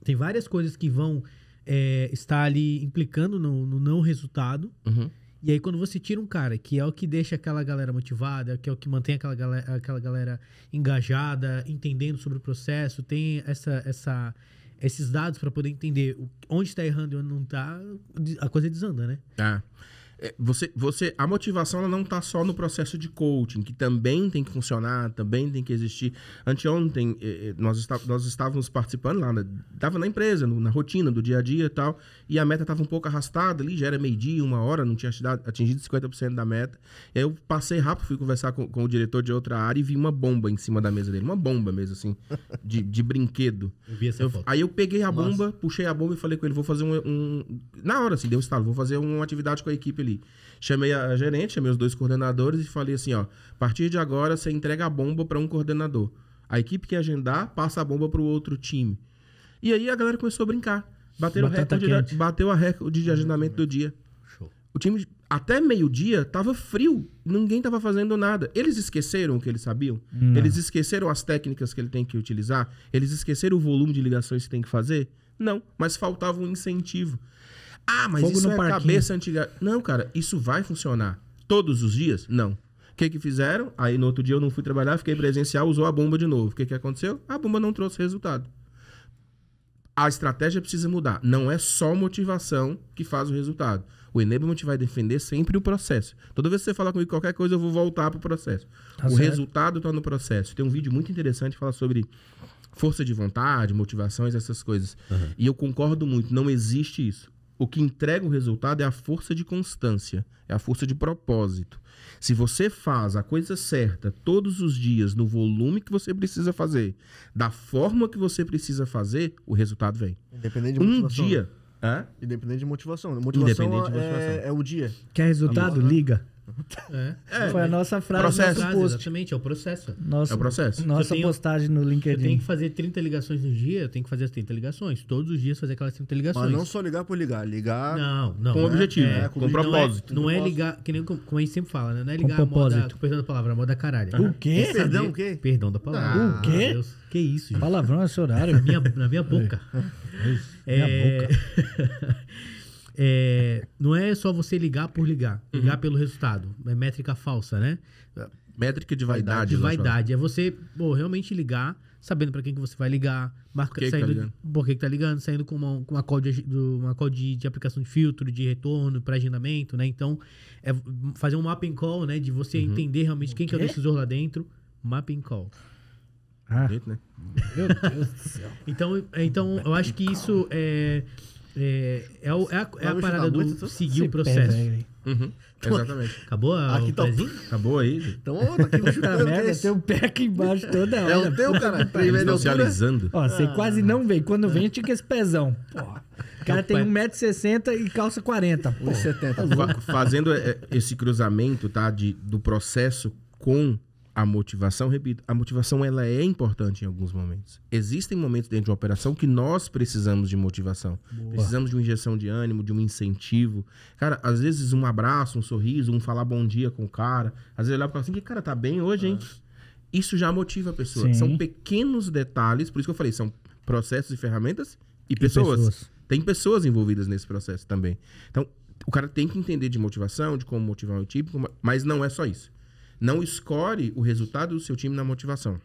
S1: Tem várias coisas que vão é, estar ali implicando no, no não resultado. Uhum. E aí quando você tira um cara que é o que deixa aquela galera motivada, é que é o que mantém aquela galera, aquela galera engajada, entendendo sobre o processo, tem essa essa esses dados para poder entender onde está errando e onde não está, a coisa desanda, né?
S4: Tá. Ah. É, você, você, a motivação ela não está só no processo de coaching, que também tem que funcionar, também tem que existir. Anteontem, é, é, nós, está, nós estávamos participando lá, estava né, na empresa, na rotina do dia a dia e tal, e a meta estava um pouco arrastada ali, já era meio-dia, uma hora, não tinha atingido 50% da meta. E aí eu passei rápido, fui conversar com, com, o diretor de outra área e vi uma bomba em cima da mesa dele, uma bomba mesmo, assim, de, de brinquedo. Eu
S1: vi essa eu, foto. Aí eu
S4: peguei a Nossa. bomba, puxei a bomba e falei com ele, vou fazer um, um. na hora, assim, deu um estalo, vou fazer uma atividade com a equipe ali ali. Chamei a gerente, chamei os dois coordenadores e falei assim, ó, a partir de agora você entrega a bomba para um coordenador. A equipe que agendar passa a bomba para o outro time. E aí a galera começou a brincar. Bateram recorde, de, bateu a recorde de agendamento do dia. Show. O time até meio-dia tava frio, ninguém tava fazendo nada. Eles esqueceram o que eles sabiam, Não. eles esqueceram as técnicas que ele tem que utilizar, eles esqueceram o volume de ligações que tem que fazer. Não, mas faltava um incentivo. Ah, mas Fogo isso é parquinho. cabeça antiga. Não, cara, isso vai funcionar. Todos os dias? Não. O que, que fizeram? Aí no outro dia eu não fui trabalhar, fiquei presencial, usou a bomba de novo. O que, que aconteceu? A bomba não trouxe resultado. A estratégia precisa mudar. Não é só motivação que faz o resultado. O enablement vai defender sempre o processo. Toda vez que você falar comigo qualquer coisa, eu vou voltar para o processo. Tá o certo. resultado está no processo. Tem um vídeo muito interessante que fala sobre força de vontade, motivações, essas coisas. Uhum. E eu concordo muito, não existe isso. O que entrega o resultado é a força de constância, é a força de propósito. Se você faz a coisa certa todos os dias, no volume que você precisa fazer, da forma que você precisa fazer, o resultado vem. Independente de motivação. Um dia. Hã? Independente de motivação. Motivação, Independente de é, motivação. É,
S3: é o
S1: dia.
S2: Quer resultado? Né? Liga. É. Foi a é. nossa frase. Processo. Nosso post.
S1: Exatamente, é o processo. Nosso, é o processo. Nossa tenho, postagem
S2: no LinkedIn. Tem que
S1: fazer 30 ligações no dia, eu tenho que fazer as 30 ligações. Todos os dias fazer aquelas 30 ligações. Mas não
S3: só ligar por ligar, ligar não, não, com é, objetivo, é, né? com, com
S1: propósito. Não é, não é ligar, que nem como a gente sempre fala, né? Não é ligar com a propósito. moda, perdão da palavra, a moda caralho. O quê? É perdão o quê? Perdão da palavra. Ah, o quê? Deus,
S2: que isso, gente. Palavrão é esse horário. na, minha, na minha boca.
S1: É na minha boca. <laughs> É, não é só você ligar por ligar, uhum. ligar uhum. pelo resultado. É métrica falsa, né?
S4: Métrica de vaidade. De né, vaidade. É
S1: você pô, realmente ligar, sabendo para quem que você vai ligar, marca, por que, tá saindo, tá ligando? por que, que tá ligando, saindo com uma, com uma call, de, uma call de, de aplicação de filtro, de retorno, para agendamento, né? Então, é fazer um mapping call, né? De você uhum. entender realmente quem que é o decisor lá dentro. Mapping call. Ah. Jeito, né? Meu Deus do céu. então, então eu acho que isso é é, é, o, é, a, é a parada do muito, então? seguir o processo. Uhum, então, exatamente. Acabou a, aqui o tá pezinho? <laughs> Acabou aí. Então, ó, tá aqui o chutando. merda, é teu
S2: pé aqui embaixo toda hora. É o teu, cara. Tá Eles estão Ó, você ah. quase não veio. Quando vem, tinha que esse pezão. O cara tem 1,60m e calça 40. 1,70m. Tá fazendo
S4: é, esse cruzamento, tá? De, do processo com a motivação, repito, a motivação ela é importante em alguns momentos. Existem momentos dentro de uma operação que nós precisamos de motivação. Boa. Precisamos de uma injeção de ânimo, de um incentivo. Cara, às vezes um abraço, um sorriso, um falar bom dia com o cara. Às vezes olhar e falar assim, que cara, tá bem hoje, hein? Ah. Isso já motiva a pessoa. Sim. São pequenos detalhes, por isso que eu falei, são processos e ferramentas e, e pessoas. Tem pessoas envolvidas nesse processo também. Então, o cara tem que entender de motivação, de como motivar o time, mas não é só isso não escore o resultado do seu time na motivação.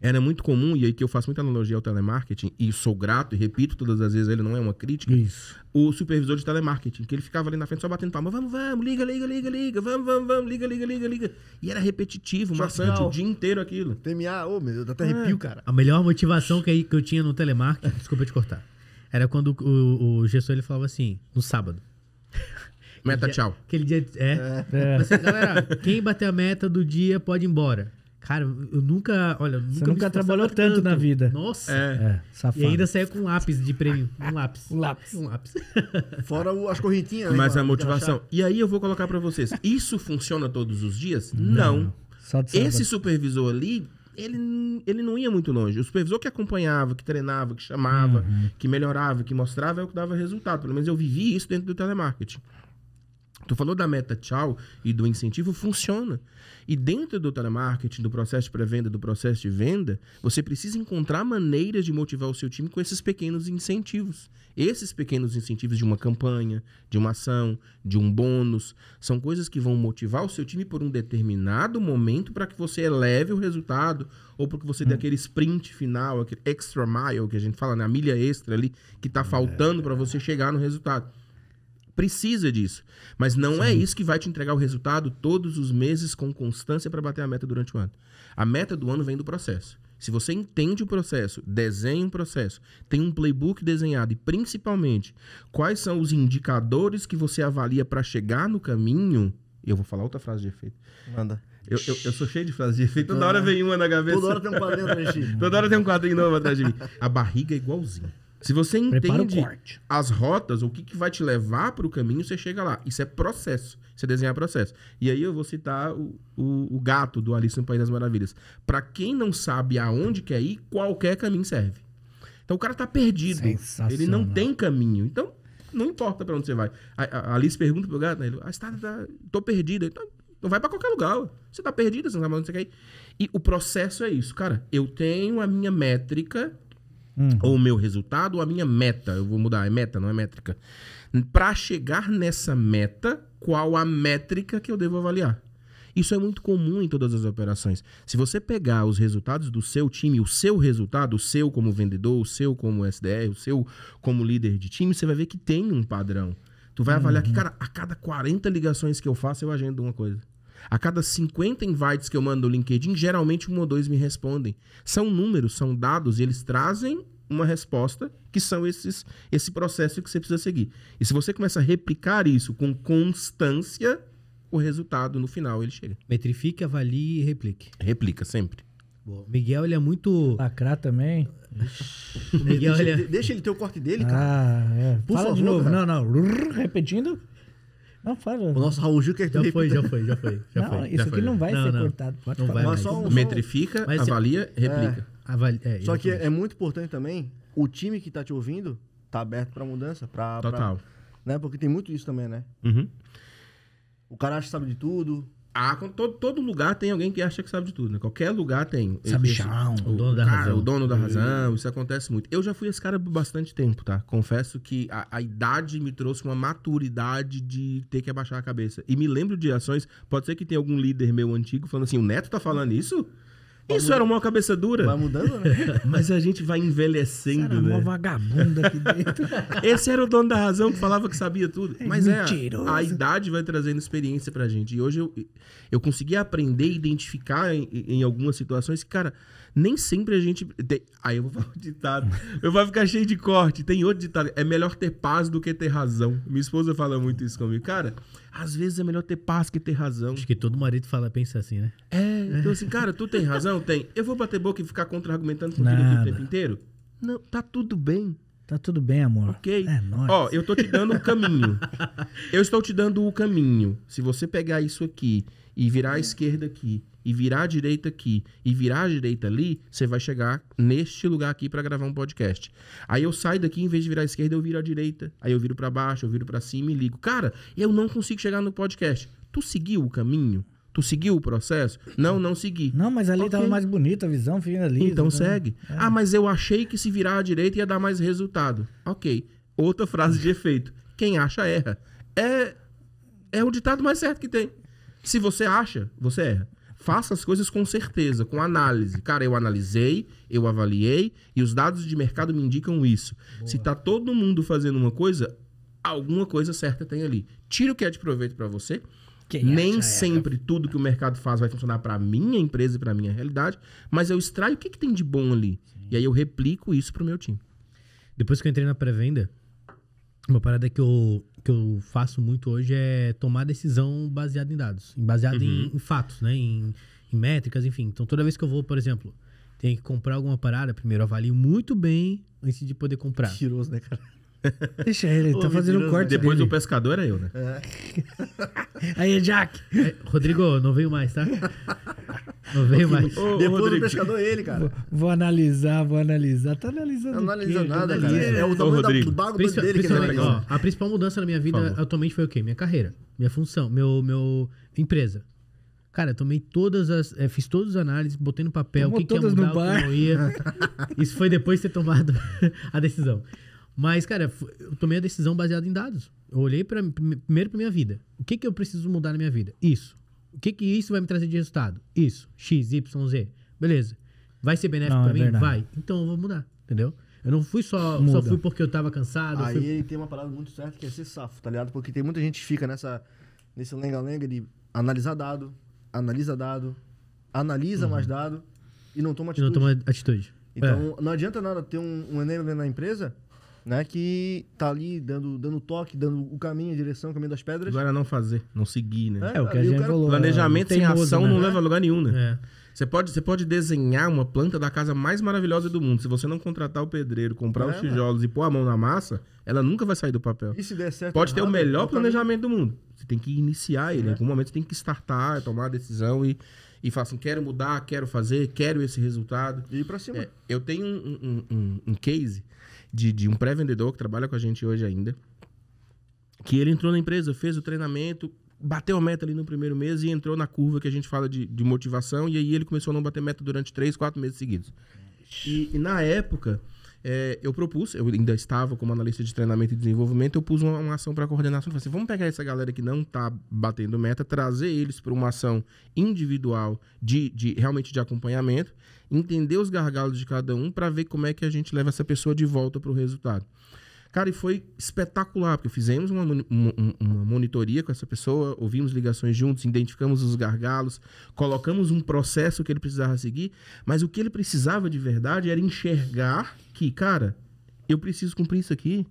S4: Era muito comum, e aí que eu faço muita analogia ao telemarketing, e sou grato e repito todas as vezes, ele não é uma crítica, Isso. o supervisor de telemarketing, que ele ficava ali na frente só batendo palma, vamos, vamos, liga, liga, liga, liga, vamos, vamos, vamos, liga, liga, liga, liga. E era repetitivo, maçante o dia inteiro aquilo. TMA, ô, oh, meu, dá até arrepio, é. cara.
S1: A melhor motivação que, que eu tinha no telemarketing, <laughs> desculpa te cortar, era quando o, o gestor ele falava assim, no sábado, Meta dia, tchau. Aquele dia. É. é. é. Mas, galera, quem bater a meta do dia pode ir embora. Cara, eu nunca. Olha, eu nunca, nunca trabalhou tanto, tanto, na vida. Nossa! É. é e ainda saiu com lápis de prêmio. Um lápis. Um lápis. Um lápis. <laughs> Fora o, as correntinhas. Né, Mas a motivação.
S4: E aí eu vou colocar para vocês: isso funciona todos os dias? Não. Não. Esse supervisor ali, ele, ele não ia muito longe. O supervisor que acompanhava, que treinava, que chamava, uhum. que melhorava, que mostrava, é o que dava resultado. Pelo menos eu vivi isso dentro do telemarketing. Tu falou da meta tchau e do incentivo, funciona. E dentro do telemarketing, do processo de pré-venda, do processo de venda, você precisa encontrar maneiras de motivar o seu time com esses pequenos incentivos. Esses pequenos incentivos de uma campanha, de uma ação, de um bônus, são coisas que vão motivar o seu time por um determinado momento para que você eleve o resultado ou porque você hum. dê aquele sprint final, aquele extra mile que a gente fala, né a milha extra ali que está faltando é. para você chegar no resultado precisa disso. Mas não é Sim. é isso que vai te entregar o resultado todos os meses com constância para bater a meta durante o ano. A meta do ano vem do processo. Se você entende o processo, desenha um processo, tem um playbook desenhado e principalmente quais são os indicadores que você avalia para chegar no caminho. Eu vou falar outra frase de efeito. Manda. Eu, eu, eu, sou cheio de frases de efeito. Toda hora vem uma na cabeça. Toda hora tem um quadrinho atrás de mim. <laughs> toda hora tem um quadrinho novo atrás de mim. A barriga é igualzinha. Se você entende as rotas, o que, que vai te levar para o caminho, você chega lá. Isso é processo. Você é desenhar processo. E aí eu vou citar o, o, o gato do Alice no País das Maravilhas. Para quem não sabe aonde quer ir, qualquer caminho serve. Então o cara tá perdido. Ele não tem caminho. Então não importa para onde você vai. A, a Alice pergunta pro gato, né? Ele, ah, tá, tô perdida. Então, não vai para qualquer lugar. Você tá perdida, você não sabe onde você quer ir. E o processo é isso, cara. Eu tenho a minha métrica Uhum. Ou o meu resultado, ou a minha meta. Eu vou mudar, é meta, não é métrica. Para chegar nessa meta, qual a métrica que eu devo avaliar? Isso é muito comum em todas as operações. Se você pegar os resultados do seu time, o seu resultado, o seu como vendedor, o seu como SDR, o seu como líder de time, você vai ver que tem um padrão. Tu vai avaliar que, uhum. cara, a cada 40 ligações que eu faço, eu agendo uma coisa. A cada 50 invites que eu mando no LinkedIn, geralmente um ou dois me respondem. São números, são dados, e eles trazem uma resposta, que são esses esse processo que você precisa seguir. E se você começa a replicar isso com constância, o resultado no final ele chega. Metrifique, avalie e replique. Replica
S2: sempre. Bom, Miguel, ele é muito. Lacrar também. Miguel, deixa, ele...
S4: É
S3: deixa ele ter o corte dele, ah, cara. Ah, é. Por Fala favor, de novo. Cara.
S2: Não, não. Repetindo. Não, fala. O nosso Raul Gil quer Já foi, já foi, já foi. Já não, foi, isso já aqui foi. não vai não, ser não. cortado. Pode não falar. Vai mas só um,
S3: Metrifica, mas avalia, é, replica. é, só que é muito importante também, o time que tá te ouvindo tá aberto pra mudança. Pra, Total. Pra, né? Porque tem muito isso também, né?
S4: Uhum. O cara acha que sabe de tudo, ah, todo, todo lugar tem alguém que acha que sabe de tudo, né? Qualquer lugar tem. Sabe esse, chão, o, dono da cara, razão. O dono da uhum. razão, isso acontece muito. Eu já fui esse cara por bastante tempo, tá? Confesso que a, a, idade me trouxe uma maturidade de ter que abaixar a cabeça. E me lembro de ações, pode ser que tenha algum líder meu antigo falando assim, o Neto tá falando isso? Isso era uma cabeça dura. Vai mudando, né? <laughs> Mas a gente vai envelhecendo, era né? uma vagabunda aqui dentro. <laughs> Esse era o dono da razão que falava que sabia tudo. É Mas é, mentiroso. é, a, idade vai trazendo experiência pra gente. E hoje eu, eu consegui aprender, identificar em, em algumas situações que, cara, nem sempre a gente. Tem... Aí eu vou falar o ditado. Eu vou ficar cheio de corte. Tem outro ditado. É melhor ter paz do que ter razão. Minha esposa fala muito isso comigo. Cara, às vezes é melhor ter paz que ter razão. Acho que todo marido fala, pensa assim, né? É, então assim, cara, tu tem razão? Tem. Eu vou bater boca e ficar contra-argumentando contigo Nada. o tempo inteiro? Não, tá tudo bem.
S2: Tá tudo bem, amor.
S4: Ok. É nóis. Ó, eu tô te dando o caminho. eu estou te dando o caminho. Se você pegar isso aqui e virar à esquerda aqui e virar à direita aqui e virar à direita ali, você vai chegar neste lugar aqui para gravar um podcast. Aí eu saio daqui, em vez de virar à esquerda, eu viro à direita, aí eu viro para baixo, eu viro para cima e ligo. Cara, eu não consigo chegar no podcast. Tu seguiu o caminho? Tu seguiu o processo? Não, não segui. Não, mas ali estava mais bonita a visão, fica ali. Então né? segue. É. Ah, mas eu achei que se virar à direita ia dar mais resultado. Ok. Outra frase de efeito. Quem acha, erra. É, é o ditado mais certo que tem. Se você acha, você erra. Faça as coisas com certeza, com análise. Cara, eu analisei, eu avaliei e os dados de mercado me indicam isso. Boa. Se tá todo mundo fazendo uma coisa, alguma coisa certa tem ali. Tira o que é de proveito para você. Quem é, Nem sempre era. tudo que o mercado faz vai funcionar para minha empresa e para minha realidade, mas eu extraio o que, que tem de bom ali. Sim. E aí eu replico isso para o meu time. Depois que eu entrei na pré-venda, uma parada que eu, que eu faço muito hoje é
S1: tomar decisão baseada em dados, baseada uhum. em, em, fatos, né? Em, em, métricas, enfim. Então, toda vez que eu vou, por exemplo, tenho que comprar alguma parada, primeiro avalio muito bem antes de poder comprar.
S3: Tiroso, né, cara? <laughs>
S1: Deixa ele, ele tá Ô, tá fazendo um corte. Né? Depois dele. do pescador era é eu,
S4: né? É.
S2: <laughs> Aí, Jack! Rodrigo, não veio mais, tá? <laughs> Não veio mais. Ô, Depois Rodrigo, do pescador, é ele, cara. Vou, vou, analisar, vou analisar. Tá analisando. Não analisa nada, cara. É, é o né? tamanho
S1: do bagulho Principal, dele que ele é tá legal. a principal mudança na minha vida atualmente
S2: foi o quê? Minha carreira,
S1: minha função, meu, meu empresa. Cara, eu tomei todas as. É, fiz todas as análises, botei no papel Tomou o que, que ia mudar, o que não ia. Isso foi depois de ter tomado <laughs> a decisão. Mas, cara, eu tomei a decisão baseada em dados. Eu olhei pra, primeiro pra minha vida. O que, que eu preciso mudar na minha vida? Isso. O que, que isso vai me trazer de resultado? Isso. X, Y, Z. Beleza. Vai ser benéfico não, pra é mim? Verdade. Vai. Então eu vou mudar, entendeu? Eu não fui só, só fui porque eu tava cansado. Aí fui...
S3: tem uma parada muito certa que é ser safo, tá ligado? Porque tem muita gente que fica nessa, nesse lenga-lenga de analisar dado, analisa dado, analisa uhum. mais dado e não toma atitude. E não toma atitude. Então, é. não adianta nada ter um, um na empresa né? Que tá ali dando, dando toque, dando o caminho, a direção, o caminho das pedras. Agora é não
S4: fazer, não seguir, né? É, é o que a gente falou. Planejamento é, sem ação né? não leva a lugar nenhum, né? É. Você pode, você pode desenhar uma planta da casa mais maravilhosa do mundo. Se você não contratar o pedreiro, comprar é, os tijolos e pôr a mão na massa, ela nunca vai sair do papel. E se der certo, pode errado, ter o melhor planejamento do mundo. Você tem que iniciar ele. É. Em algum momento você tem que startar, tomar a decisão e, e falar assim: quero mudar, quero fazer, quero esse resultado. E ir pra cima. eu tenho um, um, um, um case de, de um pré-vendedor que trabalha com a gente hoje ainda, que ele entrou na empresa, fez o treinamento, bateu a meta ali no primeiro mês e entrou na curva que a gente fala de, de motivação, e aí ele começou a não bater meta durante três, quatro meses seguidos. E, e na época, é, eu propus, eu ainda estava como analista de treinamento e desenvolvimento, eu pus uma, uma ação para coordenação. Falei assim, vamos pegar essa galera que não está batendo meta, trazer eles para uma ação individual de, de realmente de acompanhamento, entender os gargalos de cada um para ver como é que a gente leva essa pessoa de volta para o resultado. Cara, e foi espetacular, porque fizemos uma, uma, uma monitoria com essa pessoa, ouvimos ligações juntos, identificamos os gargalos, colocamos um processo que ele precisava seguir, mas o que ele precisava de verdade era enxergar que, cara, eu preciso cumprir isso aqui.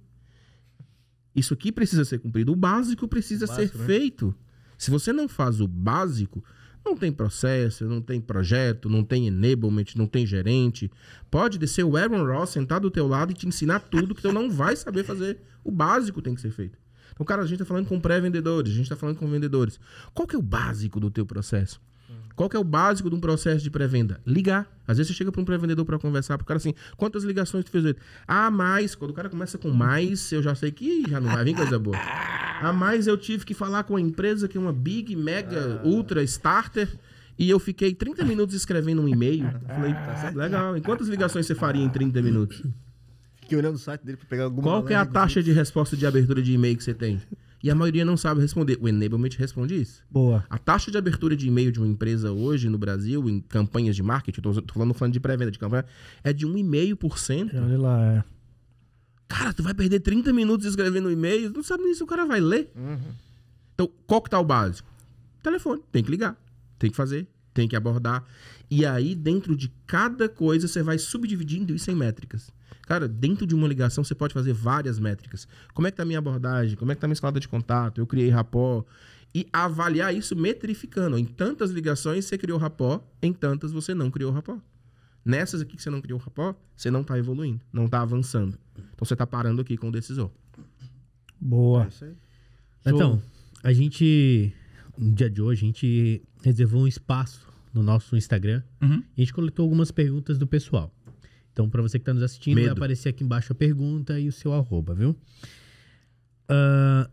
S4: Isso aqui precisa ser cumprido. O básico precisa o básico, ser né? feito. Se você não faz o básico, não tem processo, não tem projeto, não tem enablement, não tem gerente. Pode descer o Aaron Ross sentado do teu lado e te ensinar tudo que tu não vai saber fazer. O básico tem que ser feito. Então, cara, a gente está falando com pré-vendedores, a gente está falando com vendedores. Qual que é o básico do teu processo? Qual que é o básico de um processo de pré-venda? Ligar. Às vezes você chega para um pré-vendedor para conversar, para o cara assim, quantas ligações tu fez hoje? Ah, mais. Quando o cara começa com mais, eu já sei que já não vai vir coisa boa. Ah, mais eu tive que falar com a empresa que é uma big, mega, ah. ultra starter. E eu fiquei 30 minutos escrevendo um e-mail. Falei, tá legal. E quantas ligações você faria em 30 minutos? Fiquei olhando o site dele para pegar alguma Qual que é a taxa assim. de resposta de abertura de e-mail que você tem? E a maioria não sabe responder. O enablement responde isso. Boa. A taxa de abertura de e-mail de uma empresa hoje no Brasil, em campanhas de marketing, estou tô, tô falando, falando de pré-venda de campanha, é de 1,5%. Olha lá, é. Cara, tu vai perder 30 minutos escrevendo e-mail, não sabe nem se o cara vai ler. Uhum. Então, qual que tá o básico? Telefone, tem que ligar, tem que fazer, tem que abordar. E aí, dentro de cada coisa, você vai subdividindo isso em métricas. Cara, dentro de uma ligação você pode fazer várias métricas. Como é que tá a minha abordagem? Como é que tá a minha escalada de contato? Eu criei rapó. E avaliar isso metrificando. Em tantas ligações você criou rapó, em tantas você não criou rapó. Nessas aqui que você não criou rapó, você não está evoluindo, não está avançando. Então você está parando aqui com o decisor.
S1: Boa. É então, a gente, no dia de hoje, a gente reservou um espaço no nosso Instagram. Uhum. a gente coletou algumas perguntas do pessoal. Então, para você que está nos assistindo, Medo. vai aparecer aqui embaixo a pergunta e o seu arroba, viu? Uh,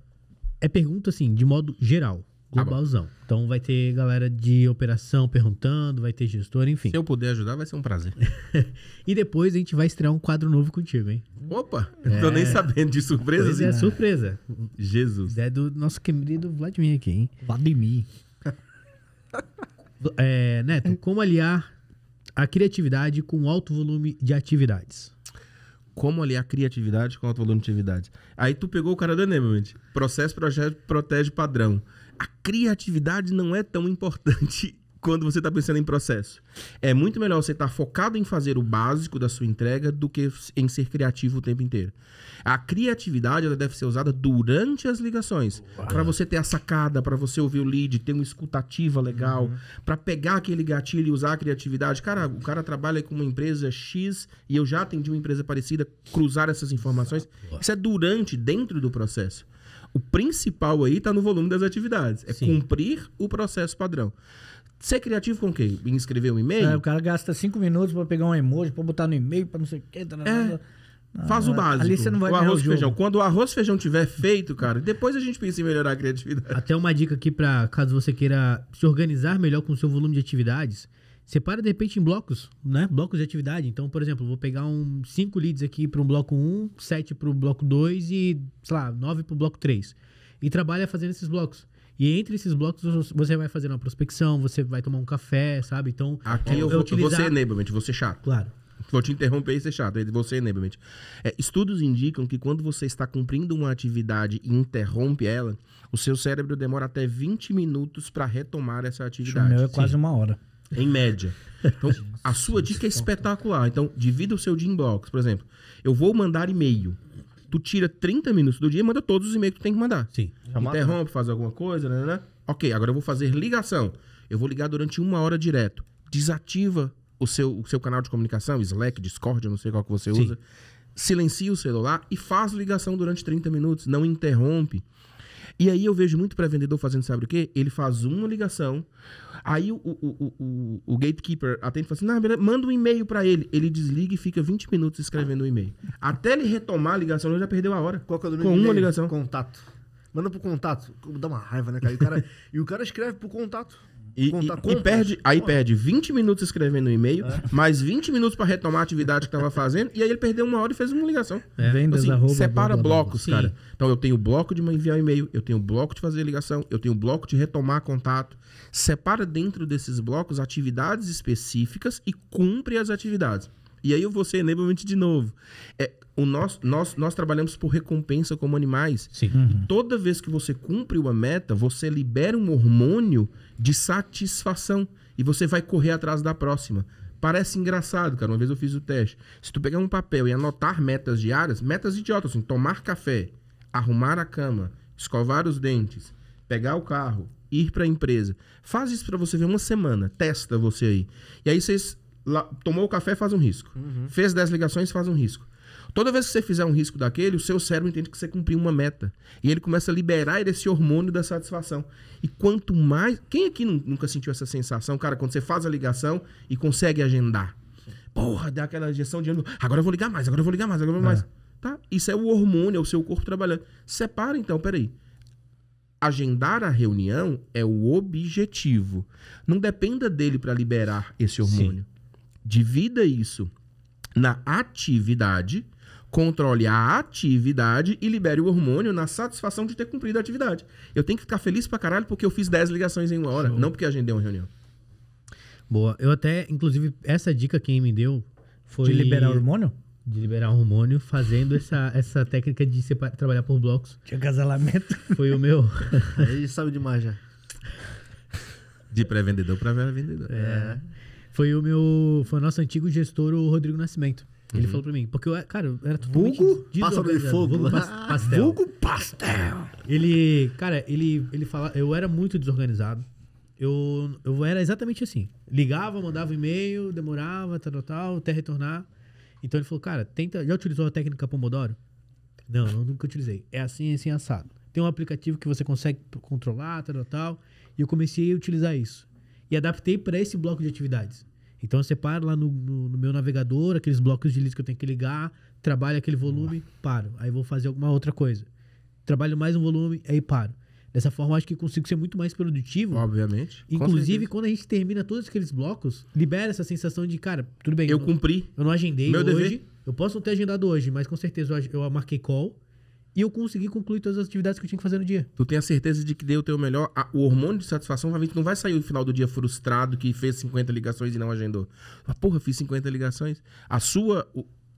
S1: é pergunta, assim, de modo geral, tá globalzão. então, vai ter galera de operação perguntando, vai ter gestor, enfim.
S4: Se eu puder ajudar, vai ser um prazer. <laughs>
S1: e depois a gente vai estrear um quadro novo contigo, hein? Opa!
S4: É... Tô nem sabendo de surpresa. Pois é, assim. surpresa. Jesus.
S1: É do nosso querido Vladimir aqui, hein? Vladimir. <laughs> é, Neto, como aliar a criatividade com alto volume de atividades.
S4: Como ali a criatividade com alto volume de atividades? Aí tu pegou o cara do Nemesis. Processo, projeto, protege, padrão. A criatividade não é tão importante quando você está pensando em processo. É muito melhor você estar tá focado em fazer o básico da sua entrega do que em ser criativo o tempo inteiro. A criatividade ela deve ser usada durante as ligações, para você ter a sacada, para você ouvir o lead, ter uma escutativa legal, uhum. para pegar aquele gatilho e usar a criatividade. Cara, o cara trabalha com uma empresa X e eu já atendi uma empresa parecida, cruzar essas informações. Isso é durante, dentro do processo. O principal aí está no volume das atividades. É Sim. cumprir o processo padrão ser criativo com o quê? Em escrever um e-mail? É, o
S2: cara gasta cinco minutos para pegar um emoji, para botar no e-mail, para não sei o quê. Tá, tá, tá é. Ah, Faz o ah, básico. Ali você não vai
S4: o arroz o feijão. Quando o arroz e feijão tiver feito, cara, depois a gente pensa em melhorar a criatividade. Até
S1: uma dica aqui para caso você queira se organizar melhor com o seu volume de atividades, separa de repente em blocos, né? Blocos de atividade. Então, por exemplo, vou pegar um cinco leads aqui para um bloco 1, um, sete para o bloco 2 e, sei lá, nove para o bloco 3. E trabalha fazendo esses blocos. E entre esses blocos você vai fazer uma prospecção, você vai tomar um café, sabe? Então. Aqui é, eu vou. Utilizar... Você,
S4: enablement, você chato. Claro. Vou te interromper e ser chato. Você, enablement. É, estudos indicam que quando você está cumprindo uma atividade e interrompe ela, o seu cérebro demora até 20 minutos para retomar essa atividade. O meu é quase Sim. uma hora. Em média. Então, <laughs> a sua dica é espetacular. Então, divida o seu dia em blocos. Por exemplo, eu vou mandar e-mail. Tu tira 30 minutos do dia e manda todos os e-mails que tu tem que mandar. Sim. Interrompe, né? faz alguma coisa, né, né, né? Ok, agora eu vou fazer ligação. Eu vou ligar durante uma hora direto. Desativa o seu, o seu canal de comunicação, Slack, Discord, eu não sei qual que você Sim. usa. Silencia o celular e faz ligação durante 30 minutos. Não interrompe. E aí eu vejo muito pré-vendedor fazendo, sabe o quê? Ele faz uma ligação, aí o, o, o, o gatekeeper atende e fala assim: é manda um e-mail para ele. Ele desliga e fica 20 minutos escrevendo o um e-mail. Até ele retomar a ligação, ele já perdeu a hora. Qual que é o Com uma ligação. Contato. Manda
S3: pro contato. Dá uma raiva, né, cara?
S4: E o cara, e o cara escreve
S3: pro contato.
S4: E, e, e, perde, aí perde 20 minutos escrevendo um e-mail, é. mais 20 minutos para retomar a atividade que estava fazendo, e aí ele perdeu uma hora e fez uma ligação. É. Vendas, assim, arroba, separa blocos, cara. Sim. Então eu tenho bloco de enviar e-mail, eu tenho bloco de fazer ligação, eu tenho bloco de retomar contato. Separa dentro desses blocos atividades específicas e cumpre as atividades. E aí eu vou ser enablement de novo. É, o nós, nós, nós trabalhamos por recompensa como animais. Uhum. toda vez que você cumpre uma meta, você libera um hormônio de satisfação. E você vai correr atrás da próxima. Parece engraçado, cara. Uma vez eu fiz o teste. Se tu pegar um papel e anotar metas diárias, metas idiotas, assim, tomar café, arrumar a cama, escovar os dentes, pegar o carro, ir para a empresa. Faz isso para você ver uma semana, testa você aí. E aí vocês lá, tomou o café, faz um risco. Uhum. Fez 10 ligações, faz um risco. Toda vez que você fizer um risco daquele, o seu cérebro entende que você cumpriu uma meta. E ele começa a liberar esse hormônio da satisfação. E quanto mais. Quem aqui nunca sentiu essa sensação, cara, quando você faz a ligação e consegue agendar? Porra, dá aquela injeção de ânimo. Agora eu vou ligar mais, agora eu vou ligar mais, agora eu vou é. mais. Tá? Isso é o hormônio, é o seu corpo trabalhando. Separa então, peraí. Agendar a reunião é o objetivo. Não dependa dele para liberar esse hormônio. Sim. Divida isso na atividade, controle a atividade e libere o hormônio na satisfação de ter cumprido a atividade. Eu tenho que ficar feliz pra caralho porque eu fiz 10 ligações em uma hora, Show. não porque agendei uma reunião.
S1: Boa. Eu até, inclusive, essa dica quem me deu foi. De liberar o hormônio? De liberar o hormônio, fazendo essa, <laughs> essa técnica de separar, trabalhar por blocos. De acasalamento. Foi o meu. <laughs> Ele
S3: sabe demais já.
S4: De pré-vendedor para vendedor. é. é foi o
S1: meu. Foi o nosso antigo gestor, o Rodrigo Nascimento. Ele uhum. falou pra mim, porque eu, cara, eu era tudo. Vulgo de fogo. Vulgo pas <laughs> pastel. Vulgo pastel. Ele, cara, ele, ele fala, eu era muito desorganizado. Eu, eu era exatamente assim. Ligava, mandava e-mail, demorava, tal, tal, até retornar. Então ele falou, cara, tenta, já utilizou a técnica Pomodoro? Não, eu nunca utilizei. É assim, é assim, assado. Tem um aplicativo que você consegue controlar, tal, tal. E eu comecei a utilizar isso. E adaptei para esse bloco de atividades. Então eu separo lá no, no, no meu navegador aqueles blocos de listas que eu tenho que ligar, trabalho aquele volume, paro. Aí vou fazer alguma outra coisa. Trabalho mais um volume, aí paro. Dessa forma, acho que consigo ser muito mais produtivo. Obviamente. Inclusive, quando a gente termina todos aqueles blocos, libera essa sensação de, cara, tudo bem. Eu, eu cumpri. Não, eu não agendei Meu hoje. Dever. Eu posso não ter agendado hoje, mas com certeza eu, eu marquei call e eu consegui concluir todas as atividades que eu tinha que fazer no dia.
S4: Tu tem a certeza de que deu o teu melhor, a, o hormônio de satisfação vai vir, tu não vai sair no final do dia frustrado que fez 50 ligações e não agendou. Mas, porra, fiz 50 ligações. A sua,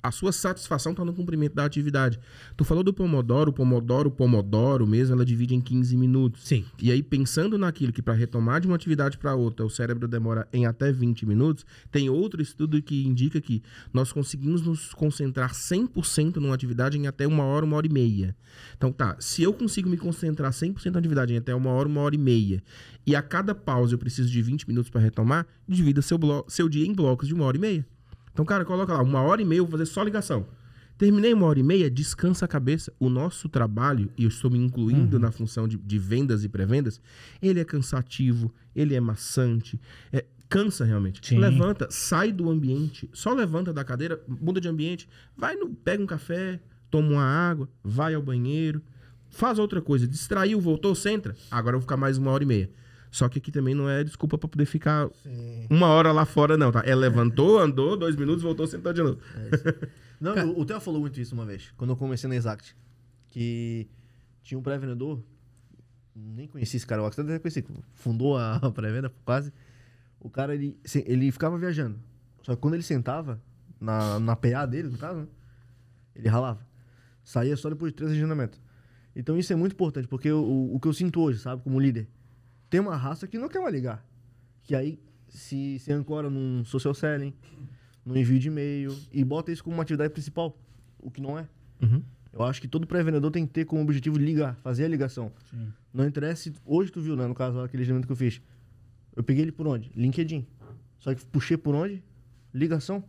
S4: a sua satisfação está no cumprimento da atividade. Tu falou do Pomodoro, Pomodoro, Pomodoro mesmo, ela divide em 15 minutos. Sim. E aí, pensando naquilo que para retomar de uma atividade para outra, o cérebro demora em até 20 minutos, tem outro estudo que indica que nós conseguimos nos concentrar 100% numa atividade em até uma hora, uma hora e meia. Então, tá, se eu consigo me concentrar 100% na atividade em até uma hora, uma hora e meia, e a cada pausa eu preciso de 20 minutos para retomar, divida seu, seu dia em blocos de uma hora e meia. Então, cara, coloca lá, uma hora e meia eu vou fazer só ligação. Terminei uma hora e meia, descansa a cabeça. O nosso trabalho, e eu estou me incluindo uhum. na função de, de vendas e pré-vendas, ele é cansativo, ele é maçante, é, cansa realmente. Sim. Levanta, sai do ambiente, só levanta da cadeira, muda de ambiente, vai no, pega um café, toma uma água, vai ao banheiro, faz outra coisa, distraiu, voltou, centra. Agora eu vou ficar mais uma hora e meia. Só que aqui também não é desculpa para poder ficar Sim. uma hora lá fora, não, tá? É levantou, andou, dois minutos, voltou, sentou de novo.
S3: É não, Cara... o, Theo falou muito isso uma vez, quando eu comecei na Exact. Que tinha um pré-vendedor, nem conheci esse cara, o Axel até conheci, fundou a <laughs> pré-venda quase. O cara, ele, ele ficava viajando. Só que quando ele sentava, na, na PA dele, no caso, né, ele ralava. Saía só depois de três agendamentos. Então isso é muito importante, porque o, o que eu sinto hoje, sabe, como líder tem uma raça que não quer mais ligar. Que aí se, se ancora num social selling, num envio de e-mail e bota isso como uma atividade principal, o que não é. Uhum. Eu acho que todo pré-vendedor tem que ter como objetivo ligar, fazer a ligação. Sim. Não interessa se hoje tu viu, né, no caso, aquele elemento que eu fiz. Eu peguei ele por onde? LinkedIn. Só que puxei por onde?
S4: Ligação.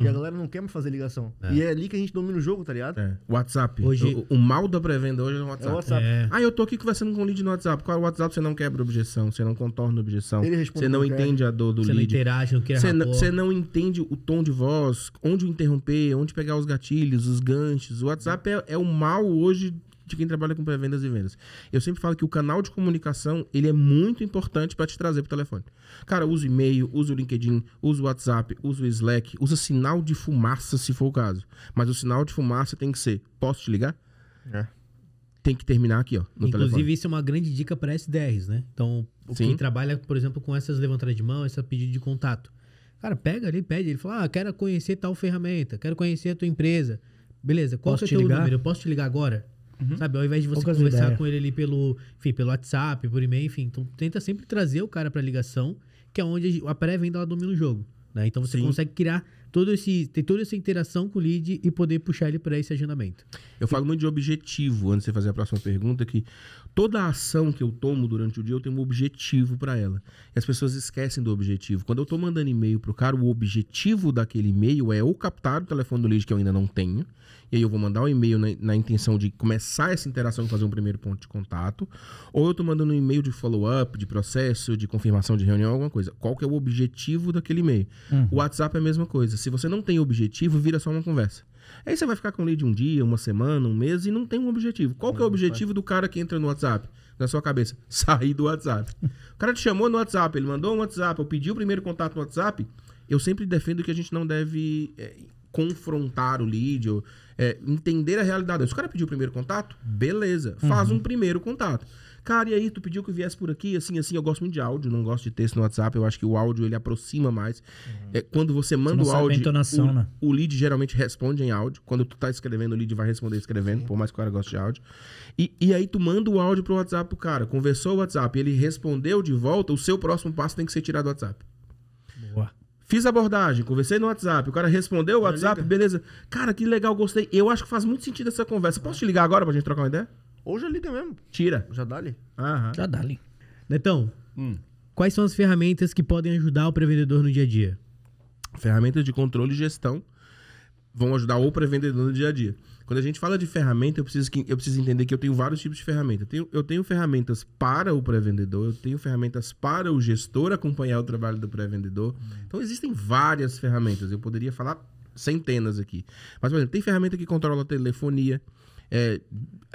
S4: E a uhum. galera não quer mais fazer ligação. É. E é ali que a gente domina o jogo, tá ligado? É. WhatsApp. Hoje... O, o mal da pré-venda hoje é o WhatsApp. É o WhatsApp. É. Ah, eu tô aqui conversando com o lead no WhatsApp. Qual é o WhatsApp? Você não quebra objeção, você não contorna objeção. você não entende a dor do você lead. Você não interage, não quer você você não entende o tom de voz, onde interromper, onde pegar os gatilhos, os ganchos. O WhatsApp é, é o mal hoje de quem trabalha com pré-vendas e vendas. Eu sempre falo que o canal de comunicação, ele é muito importante para te trazer pro telefone. Cara, usa e-mail, usa o LinkedIn, usa o WhatsApp, usa o Slack, usa sinal de fumaça, se for o caso. Mas o sinal de fumaça tem que ser, posso te ligar? É tem que terminar aqui, ó. Inclusive, telefone.
S1: isso é uma grande dica para SDRs, né?
S4: Então, Sim. quem
S1: trabalha, por exemplo, com essas levantadas de mão, essa pedido de contato. Cara, pega ali, pede. Ele fala: Ah, quero conhecer tal ferramenta, quero conhecer a tua empresa. Beleza, qual posso é o teu ligar? número? Eu posso te ligar agora? Uhum. Sabe? Ao invés de você Poucas conversar ideias. com ele ali pelo, enfim, pelo WhatsApp, por e-mail, enfim. Então, tenta sempre trazer o cara pra ligação, que é onde a pré-venda domina o jogo. Né? Então, você Sim. consegue criar todo esse, ter toda essa interação com o lead e poder puxar ele para esse agendamento.
S4: Eu falo muito de objetivo, antes de você fazer a próxima pergunta, que toda ação que eu tomo durante o dia, eu tenho um objetivo para ela. E as pessoas esquecem do objetivo. Quando eu estou mandando e-mail pro cara, o objetivo daquele e-mail é ou captar o telefone do lead que eu ainda não tenho, e aí eu vou mandar o um e-mail na, na, intenção de começar essa interação e fazer um primeiro ponto de contato, ou eu estou mandando um e-mail de follow-up, de processo, de confirmação de reunião, alguma coisa. Qual que é o objetivo daquele e-mail? Uhum. O WhatsApp é a mesma coisa. Se você não tem objetivo, vira só uma conversa. Aí você vai ficar com lead um dia, uma semana, um mês e não tem um objetivo. Qual que é o objetivo do cara que entra no WhatsApp WhatsApp. Na sua cabeça, <laughs> saí do WhatsApp. O cara te chamou no WhatsApp, ele mandou um WhatsApp, eu pedi o primeiro contato no WhatsApp. Eu sempre defendo que a gente não deve é, confrontar o lead, ou, é, entender a realidade. Se o cara pediu o primeiro contato, beleza, faz uhum. um primeiro contato. Cara, e aí, tu pediu que eu viesse por aqui? Assim, assim, eu gosto muito de áudio, não gosto de texto no WhatsApp. Eu acho que o áudio ele aproxima mais. Uhum. É, quando você manda você o áudio. Entonação, o, né? o lead geralmente responde em áudio. Quando tu tá escrevendo, o lead vai responder escrevendo, Sim. por mais que o cara goste de áudio. E, e aí tu manda o áudio pro WhatsApp pro cara, conversou o WhatsApp, ele respondeu de volta, o seu próximo passo tem que ser tirado do WhatsApp. Boa. Fiz abordagem, conversei no WhatsApp, o cara respondeu o WhatsApp, beleza. Cara, que legal, gostei. Eu acho que faz muito sentido essa conversa. Posso te ligar agora pra gente trocar uma ideia? Ou já liga mesmo. Tira. Já dá ali. Aham. Já dá ali. Netão, Hum. quais são as ferramentas que podem ajudar o prevendedor no dia a dia? Ferramentas de controle e gestão vão ajudar o pré-vendedor no dia a dia. Quando a gente fala de ferramenta, eu preciso, que, eu preciso entender que eu tenho vários tipos de ferramenta. Eu tenho, eu tenho ferramentas para o pré-vendedor, eu tenho ferramentas para o gestor acompanhar o trabalho do pré-vendedor. Hum. Então, existem várias ferramentas. Eu poderia falar centenas aqui. Mas, por exemplo, tem ferramenta que controla a telefonia, é,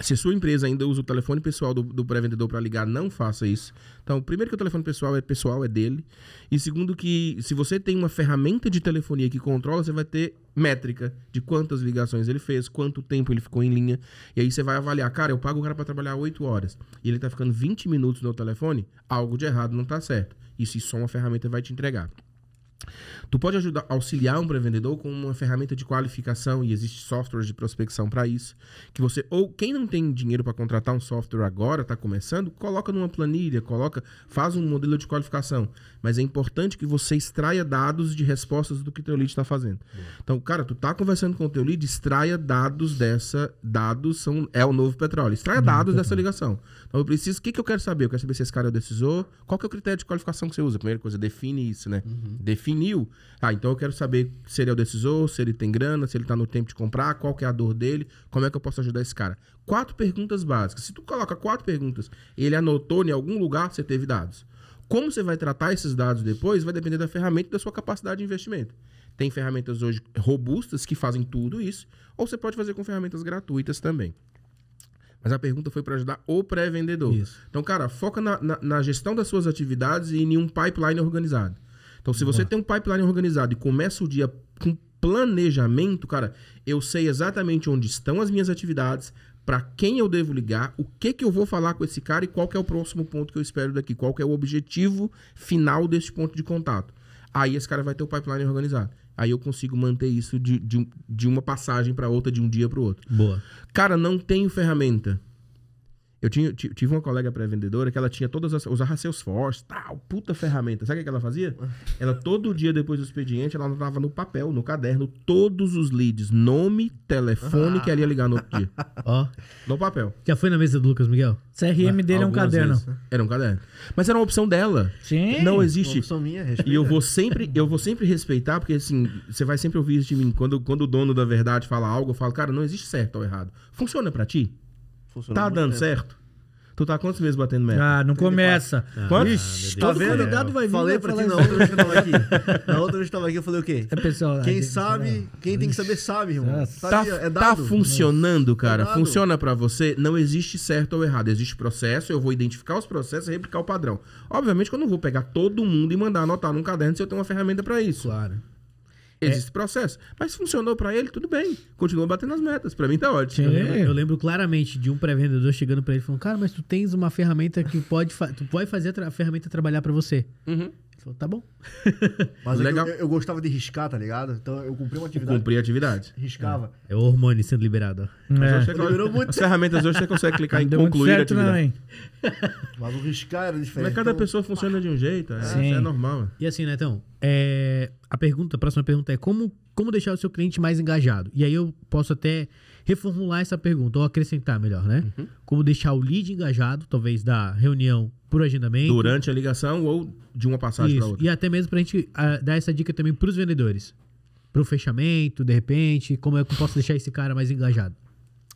S4: se sua empresa ainda usa o telefone pessoal do, do pré-vendedor para ligar, não faça isso. Então, primeiro que o telefone pessoal é pessoal, é dele. E segundo que se você tem uma ferramenta de telefonia que controla, você vai ter métrica de quantas ligações ele fez, quanto tempo ele ficou em linha. E aí você vai avaliar, cara, eu pago o cara para trabalhar 8 horas e ele tá ficando 20 minutos no telefone, algo de errado não tá certo. Isso só uma ferramenta vai te entregar. Tu pode ajudar, auxiliar um vendedor com uma ferramenta de qualificação e existe softwares de prospecção para isso. Que você ou quem não tem dinheiro para contratar um software agora, está começando, coloca numa planilha, coloca, faz um modelo de qualificação. Mas é importante que você extraia dados de respostas do que teu lead está fazendo. Boa. Então, cara, tu tá conversando com o teu lead, extraia dados dessa. Dados são é o novo petróleo. Extraia Não, dados dessa ligação. Então eu preciso. O que, que eu quero saber? Eu quero saber se esse cara é o decisor. Qual que é o critério de qualificação que você usa? Primeira coisa, define isso, né? Uhum. Definiu. Ah, então eu quero saber se ele é o decisor, se ele tem grana, se ele tá no tempo de comprar, qual que é a dor dele, como é que eu posso ajudar esse cara. Quatro perguntas básicas. Se tu coloca quatro perguntas, ele anotou em algum lugar, você teve dados. Como você vai tratar esses dados depois vai depender da ferramenta e da sua capacidade de investimento. Tem ferramentas hoje robustas que fazem tudo isso, ou você pode fazer com ferramentas gratuitas também. Mas a pergunta foi para ajudar o pré-vendedor. Então, cara, foca na, na, na, gestão das suas atividades e em um pipeline organizado. Então, se você tem um pipeline organizado e começa o dia com planejamento, cara, eu sei exatamente onde estão as minhas atividades, para quem eu devo ligar, o que que eu vou falar com esse cara e qual que é o próximo ponto que eu espero daqui, qual que é o objetivo final desse ponto de contato. Aí esse cara vai ter o pipeline organizado. Aí eu consigo manter isso de, de, de uma passagem para outra, de um dia para o outro. Boa. Cara, não tenho ferramenta. Eu tinha, tive uma colega pré-vendedora que ela tinha todas as. usava Salesforce, tal, puta ferramenta. Sabe o que ela fazia? Ela todo dia depois do expediente, ela anotava no papel, no caderno, todos os leads, nome, telefone ah. que ela ia ligar no outro dia. <laughs> Ó. Oh. No papel. Já foi na mesa do Lucas Miguel? CRM ah, dele é um caderno. Vezes. Era um caderno. Mas era uma opção dela. Sim. Não existe. Uma opção minha, respeita. E eu vou sempre, eu vou sempre respeitar, porque assim, você vai sempre ouvir isso de mim. Quando, quando o dono da verdade fala algo, eu falo, cara, não existe certo ou errado. Funciona para ti? tá dando tempo. certo? Tu tá quantas vezes batendo meta? Ah, não 34. começa. Ah, quantos? Ah, tá vendo? Convidado vai vir. Falei né, pra ti na outra vez que eu tava aqui. <laughs> Na outra vez que eu tava aqui, eu falei o quê?
S3: É, pessoal,
S2: quem é sabe, é. quem tem que
S4: saber, sabe, irmão. sabe, tá, é tá, funcionando, é cara. É Funciona para você. Não existe certo ou errado. Existe processo, eu vou identificar os processos e replicar o padrão. Obviamente que eu não vou pegar todo mundo e mandar anotar num caderno se eu tenho uma ferramenta para isso. Claro. É. Existe é. processo. Mas funcionou para ele, tudo bem. Continua batendo as metas. Para mim tá ótimo. Eu lembro, é. eu
S1: lembro, claramente de um pré-vendedor chegando para ele e falando: Cara, mas tu tens uma ferramenta que pode. Tu pode fazer a, a ferramenta trabalhar para você.
S3: Uhum tá
S1: bom. <laughs> Mas é Legal.
S3: eu, eu, gostava de riscar, tá ligado? Então eu cumpri uma atividade. Cumpri a atividade. Riscava.
S1: É, é o hormônio sendo liberado. É.
S4: liberou muito. As ferramentas hoje você consegue clicar em concluir certo, a né, atividade.
S3: Não, <laughs> Mas o riscar era diferente. Mas cada então... pessoa funciona de um jeito, é,
S1: Sim. é normal. É. E assim, né, então, é, a pergunta, a próxima pergunta é como, como deixar o seu cliente mais engajado? E aí eu posso até reformular essa pergunta, ou acrescentar melhor, né? Uhum. Como deixar o lead engajado, talvez da reunião por agendamento. Durante
S4: a ligação ou de uma passagem para outra.
S1: E até mesmo para a gente uh, dar essa dica também para os vendedores. Para o fechamento, de repente, como é eu posso deixar esse cara mais engajado?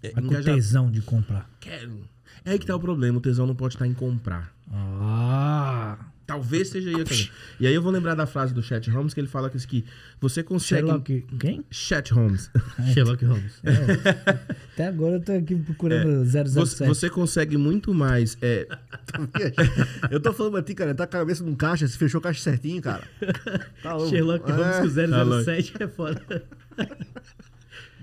S1: É, com engajado. tesão
S4: de comprar. Quero. É aí que tá o problema, o tesão não pode estar em comprar. Ah... Talvez seja eu também. E aí eu vou lembrar da frase do Chet Holmes que ele fala que, que você consegue. Sherlock. Quem? Chet Holmes. <laughs>
S2: É. Sherlock Holmes.
S4: É. Até agora eu
S2: tô aqui procurando é. 007. Você, você
S4: consegue muito mais. É... <laughs> eu
S3: tô falando pra ti, cara. Tá a cabeça num caixa, se fechou o caixa certinho, cara.
S2: Tá Sherlock
S4: é. Holmes com 007
S1: tá é foda.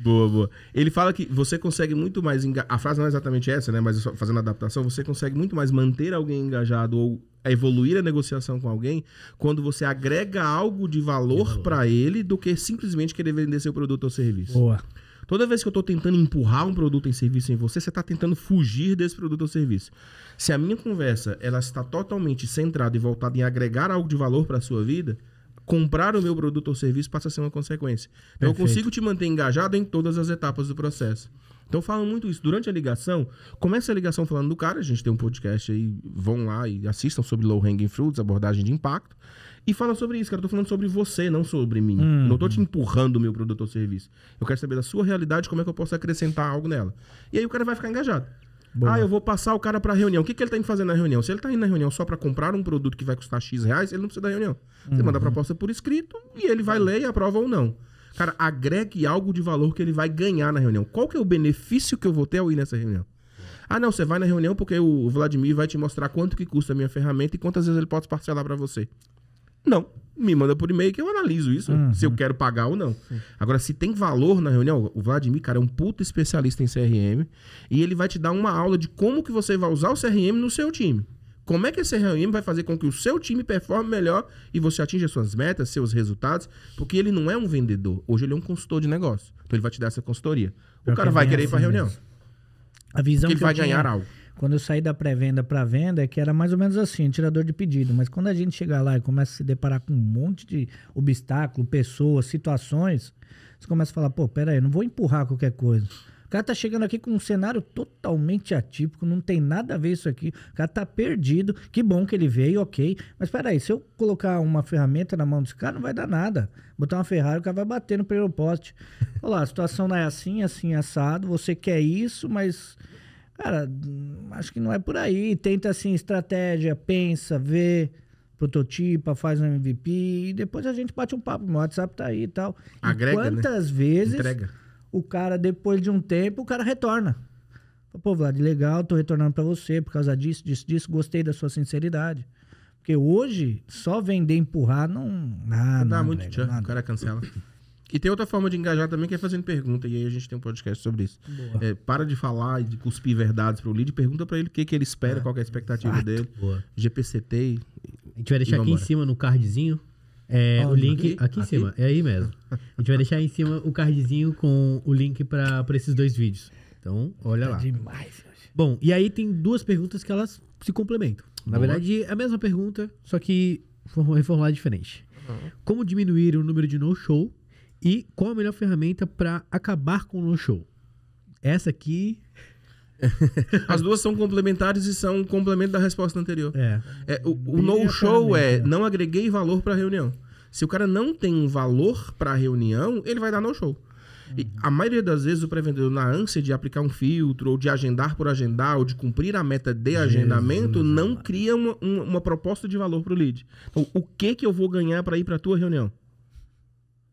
S4: Boa, boa. Ele fala que você consegue muito mais. Enga... A frase não é exatamente essa, né? Mas fazendo adaptação, você consegue muito mais manter alguém engajado ou evoluir a negociação com alguém quando você agrega algo de valor, valor. para ele do que simplesmente querer vender seu produto ou serviço. Boa. Toda vez que eu estou tentando empurrar um produto em serviço em você, você está tentando fugir desse produto ou serviço. Se a minha conversa ela está totalmente centrada e voltada em agregar algo de valor para sua vida, comprar o meu produto ou serviço passa a ser uma consequência. Então, Perfeito. eu consigo te manter engajado em todas as etapas do processo. Então, eu falo muito isso. Durante a ligação, começa a ligação falando do cara. A gente tem um podcast aí, vão lá e assistam sobre low hanging fruits, abordagem de impacto. E fala sobre isso, cara. Eu tô falando sobre você, não sobre mim. Hum. Não tô te empurrando o meu produto ou serviço. Eu quero saber da sua realidade, como é que eu posso acrescentar algo nela. E aí o cara vai ficar engajado. Boa. Ah, eu vou passar o cara para reunião. O que, que ele tem tá indo fazer na reunião? Se ele tá indo na reunião só para comprar um produto que vai custar X reais, ele não precisa da reunião. Você uhum. manda a uhum. proposta por escrito e ele vai ler e aprova ou não. Cara, agregue algo de valor que ele vai ganhar na reunião. Qual que é o benefício que eu vou ter ao ir nessa reunião? Ah, não, você vai na reunião porque o Vladimir vai te mostrar quanto que custa a minha ferramenta e quantas vezes ele pode parcelar para você. Não me manda por e-mail que eu analiso isso, uhum. se eu quero pagar ou não. Sim. Agora, se tem valor na reunião, o Vladimir, cara, é um puto especialista em CRM e ele vai te dar uma aula de como que você vai usar o CRM no seu time. Como é que esse CRM vai fazer com que o seu time performe melhor e você atinja suas metas, seus resultados? Porque ele não é um vendedor. Hoje ele é um consultor de negócio. Então ele vai te dar essa consultoria. O eu cara vai querer ir para é assim reunião. A visão que ele vai ganhar algo.
S2: Quando eu saí da pré-venda para venda, é que era mais ou menos assim, tirador de pedido. Mas quando a gente chega lá e começa a se deparar com um monte de obstáculo, pessoas, situações, você começa a falar, pô, pera aí, não vou empurrar qualquer coisa. O cara tá chegando aqui com um cenário totalmente atípico, não tem nada a ver isso aqui. O cara tá perdido. Que bom que ele veio, ok. Mas peraí, se eu colocar uma ferramenta na mão desse cara, não vai dar nada. Botar uma Ferrari, o cara vai bater no primeiro poste. Olha lá, a situação não é assim, assim, assado. Você quer isso, mas Cara, acho que não é por aí. Tenta, assim, estratégia, pensa, vê, prototipa, faz um MVP e depois a gente bate um papo. Meu WhatsApp tá aí e tal. Agrega, e né? quantas né? vezes Entrega. o cara, depois de um tempo, o cara retorna. Pô, Vlad, legal, tô retornando para você por causa disso, disso, disso. Gostei da sua sinceridade. Porque hoje, só vender empurrar não... Ah, não dá não, muito, nego,
S4: tchan, o cara cancela. E tem outra forma de engajar também, que é fazendo pergunta. E aí a gente tem um podcast sobre isso. É, para de falar e de cuspir verdades para o lead. Pergunta para ele o que, que ele espera, ah, qual é a expectativa exato. dele. Boa. GPCT. E, a gente vai deixar aqui embora. em
S1: cima no cardzinho é, o link. Aqui, aqui em cima, aqui? é aí mesmo. A gente vai deixar aí em cima o cardzinho com o link para esses dois vídeos. Então, olha tá lá. demais. Bom, e aí tem duas perguntas que elas se complementam. Na verdade, é a mesma pergunta, só que reformulada diferente. Uhum. Como diminuir o número de no-show e qual a melhor ferramenta para acabar com o no-show? Essa aqui.
S4: <laughs> As duas são complementares e são um complemento da resposta anterior. É. é o, o no-show é né? não agreguei valor para a reunião. Se o cara não tem um valor para a reunião, ele vai dar no-show. E uhum. a maioria das vezes o pré-vendedor, na ânsia de aplicar um filtro, ou de agendar por agendar, ou de cumprir a meta de Jesus. agendamento, não cria uma, uma, uma proposta de valor para o lead. Então, o que, que eu vou ganhar para ir para a tua reunião?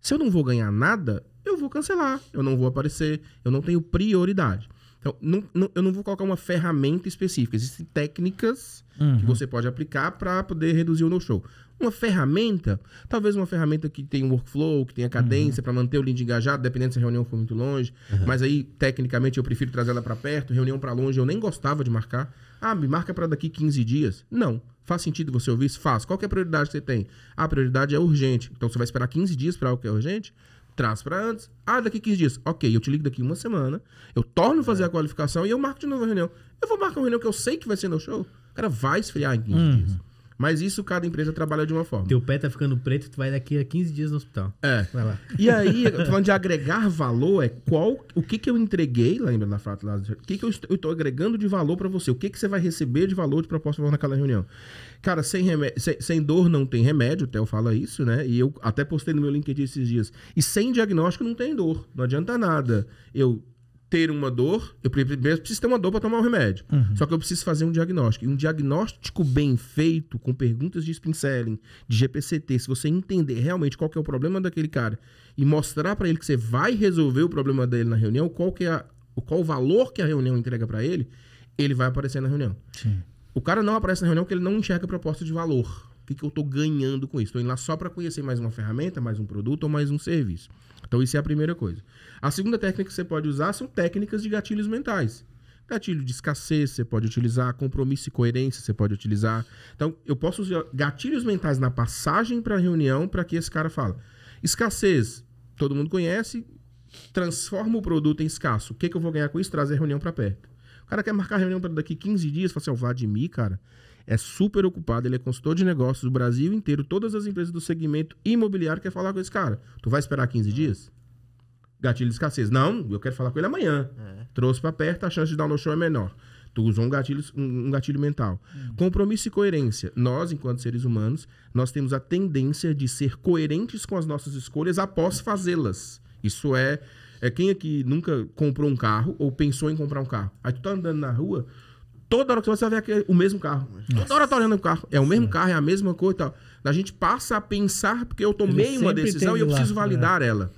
S4: Se eu não vou ganhar nada, eu vou cancelar, eu não vou aparecer, eu não tenho prioridade. Então, não, não, eu não vou colocar uma ferramenta específica. Existem técnicas uhum. que você pode aplicar para poder reduzir o no-show. Uma ferramenta, talvez uma ferramenta que tenha um workflow, que tenha cadência uhum. para manter o lead engajado, dependendo se a reunião for muito longe. Uhum. Mas aí, tecnicamente, eu prefiro trazer ela para perto. Reunião para longe, eu nem gostava de marcar. Ah, me marca para daqui 15 dias. Não. Faz sentido você ouvir isso? Faz. Qual é a prioridade que você tem? Ah, a prioridade é urgente. Então, você vai esperar 15 dias para algo que é urgente? traz para antes. Ah, daqui 15 dias. Ok, eu te ligo daqui uma semana, eu torno a fazer é. a qualificação e eu marco de novo a reunião. Eu vou marcar uma reunião que eu sei que vai ser no show. O cara vai esfriar em 15 uhum. dias. Mas isso cada empresa trabalha de uma forma. Teu pé tá ficando preto, tu vai daqui a 15 dias no hospital. É. Vai lá. E aí, falando de agregar valor, é qual o que, que eu entreguei, lembra na frase lá, o que, que eu estou agregando de valor para você? O que, que você vai receber de valor de proposta de valor naquela reunião? Cara, sem, remédio, sem, sem, dor não tem remédio, o Theo fala isso, né? E eu até postei no meu LinkedIn esses dias. E sem diagnóstico não tem dor, não adianta nada. Eu ter uma dor, eu primeiro preciso ter uma dor para tomar um remédio. Uhum. Só que eu preciso fazer um diagnóstico. E um diagnóstico bem feito, com perguntas de Spincelling, de GPCT, se você entender realmente qual é o problema daquele cara e mostrar para ele que você vai resolver o problema dele na reunião, qual que é o qual o valor que a reunião entrega para ele, ele vai aparecer na reunião. Sim. O cara não aparece na reunião porque ele não enxerga a proposta de valor. O que, que eu estou ganhando com isso? Estou indo lá só para conhecer mais uma ferramenta, mais um produto ou mais um serviço. Então, isso é a primeira coisa. A segunda técnica que você pode usar são técnicas de gatilhos mentais. Gatilho de escassez, você pode utilizar, compromisso e coerência, você pode utilizar. Então, eu posso usar gatilhos mentais na passagem para a reunião para que esse cara fala. Escassez, todo mundo conhece, transforma o produto em escasso. O que, que eu vou ganhar com isso? Trazer a reunião para perto. O cara quer marcar a reunião para daqui 15 dias, fala assim, ó, oh, Vladimir, cara, é super ocupado, ele é consultor de negócios do Brasil inteiro, todas as empresas do segmento imobiliário quer falar com esse cara. Tu vai esperar 15 dias? Gatilho de escassez. Não, eu quero falar com ele amanhã. É. Trouxe para perto, a chance de dar um no show é menor. Tu usou um gatilho, um gatilho mental. Hum. Compromisso e coerência. Nós, enquanto seres humanos, nós temos a tendência de ser coerentes com as nossas escolhas após fazê-las. Isso é, é quem aqui nunca comprou um carro ou pensou em comprar um carro. Aí tu tá andando na rua, Toda hora que você vai ver o mesmo carro. Nossa. Toda hora tá olhando o carro. É o mesmo Sim. carro, é a mesma coisa e tal. A gente passa a pensar porque eu tomei uma decisão e eu preciso lá, validar né? ela.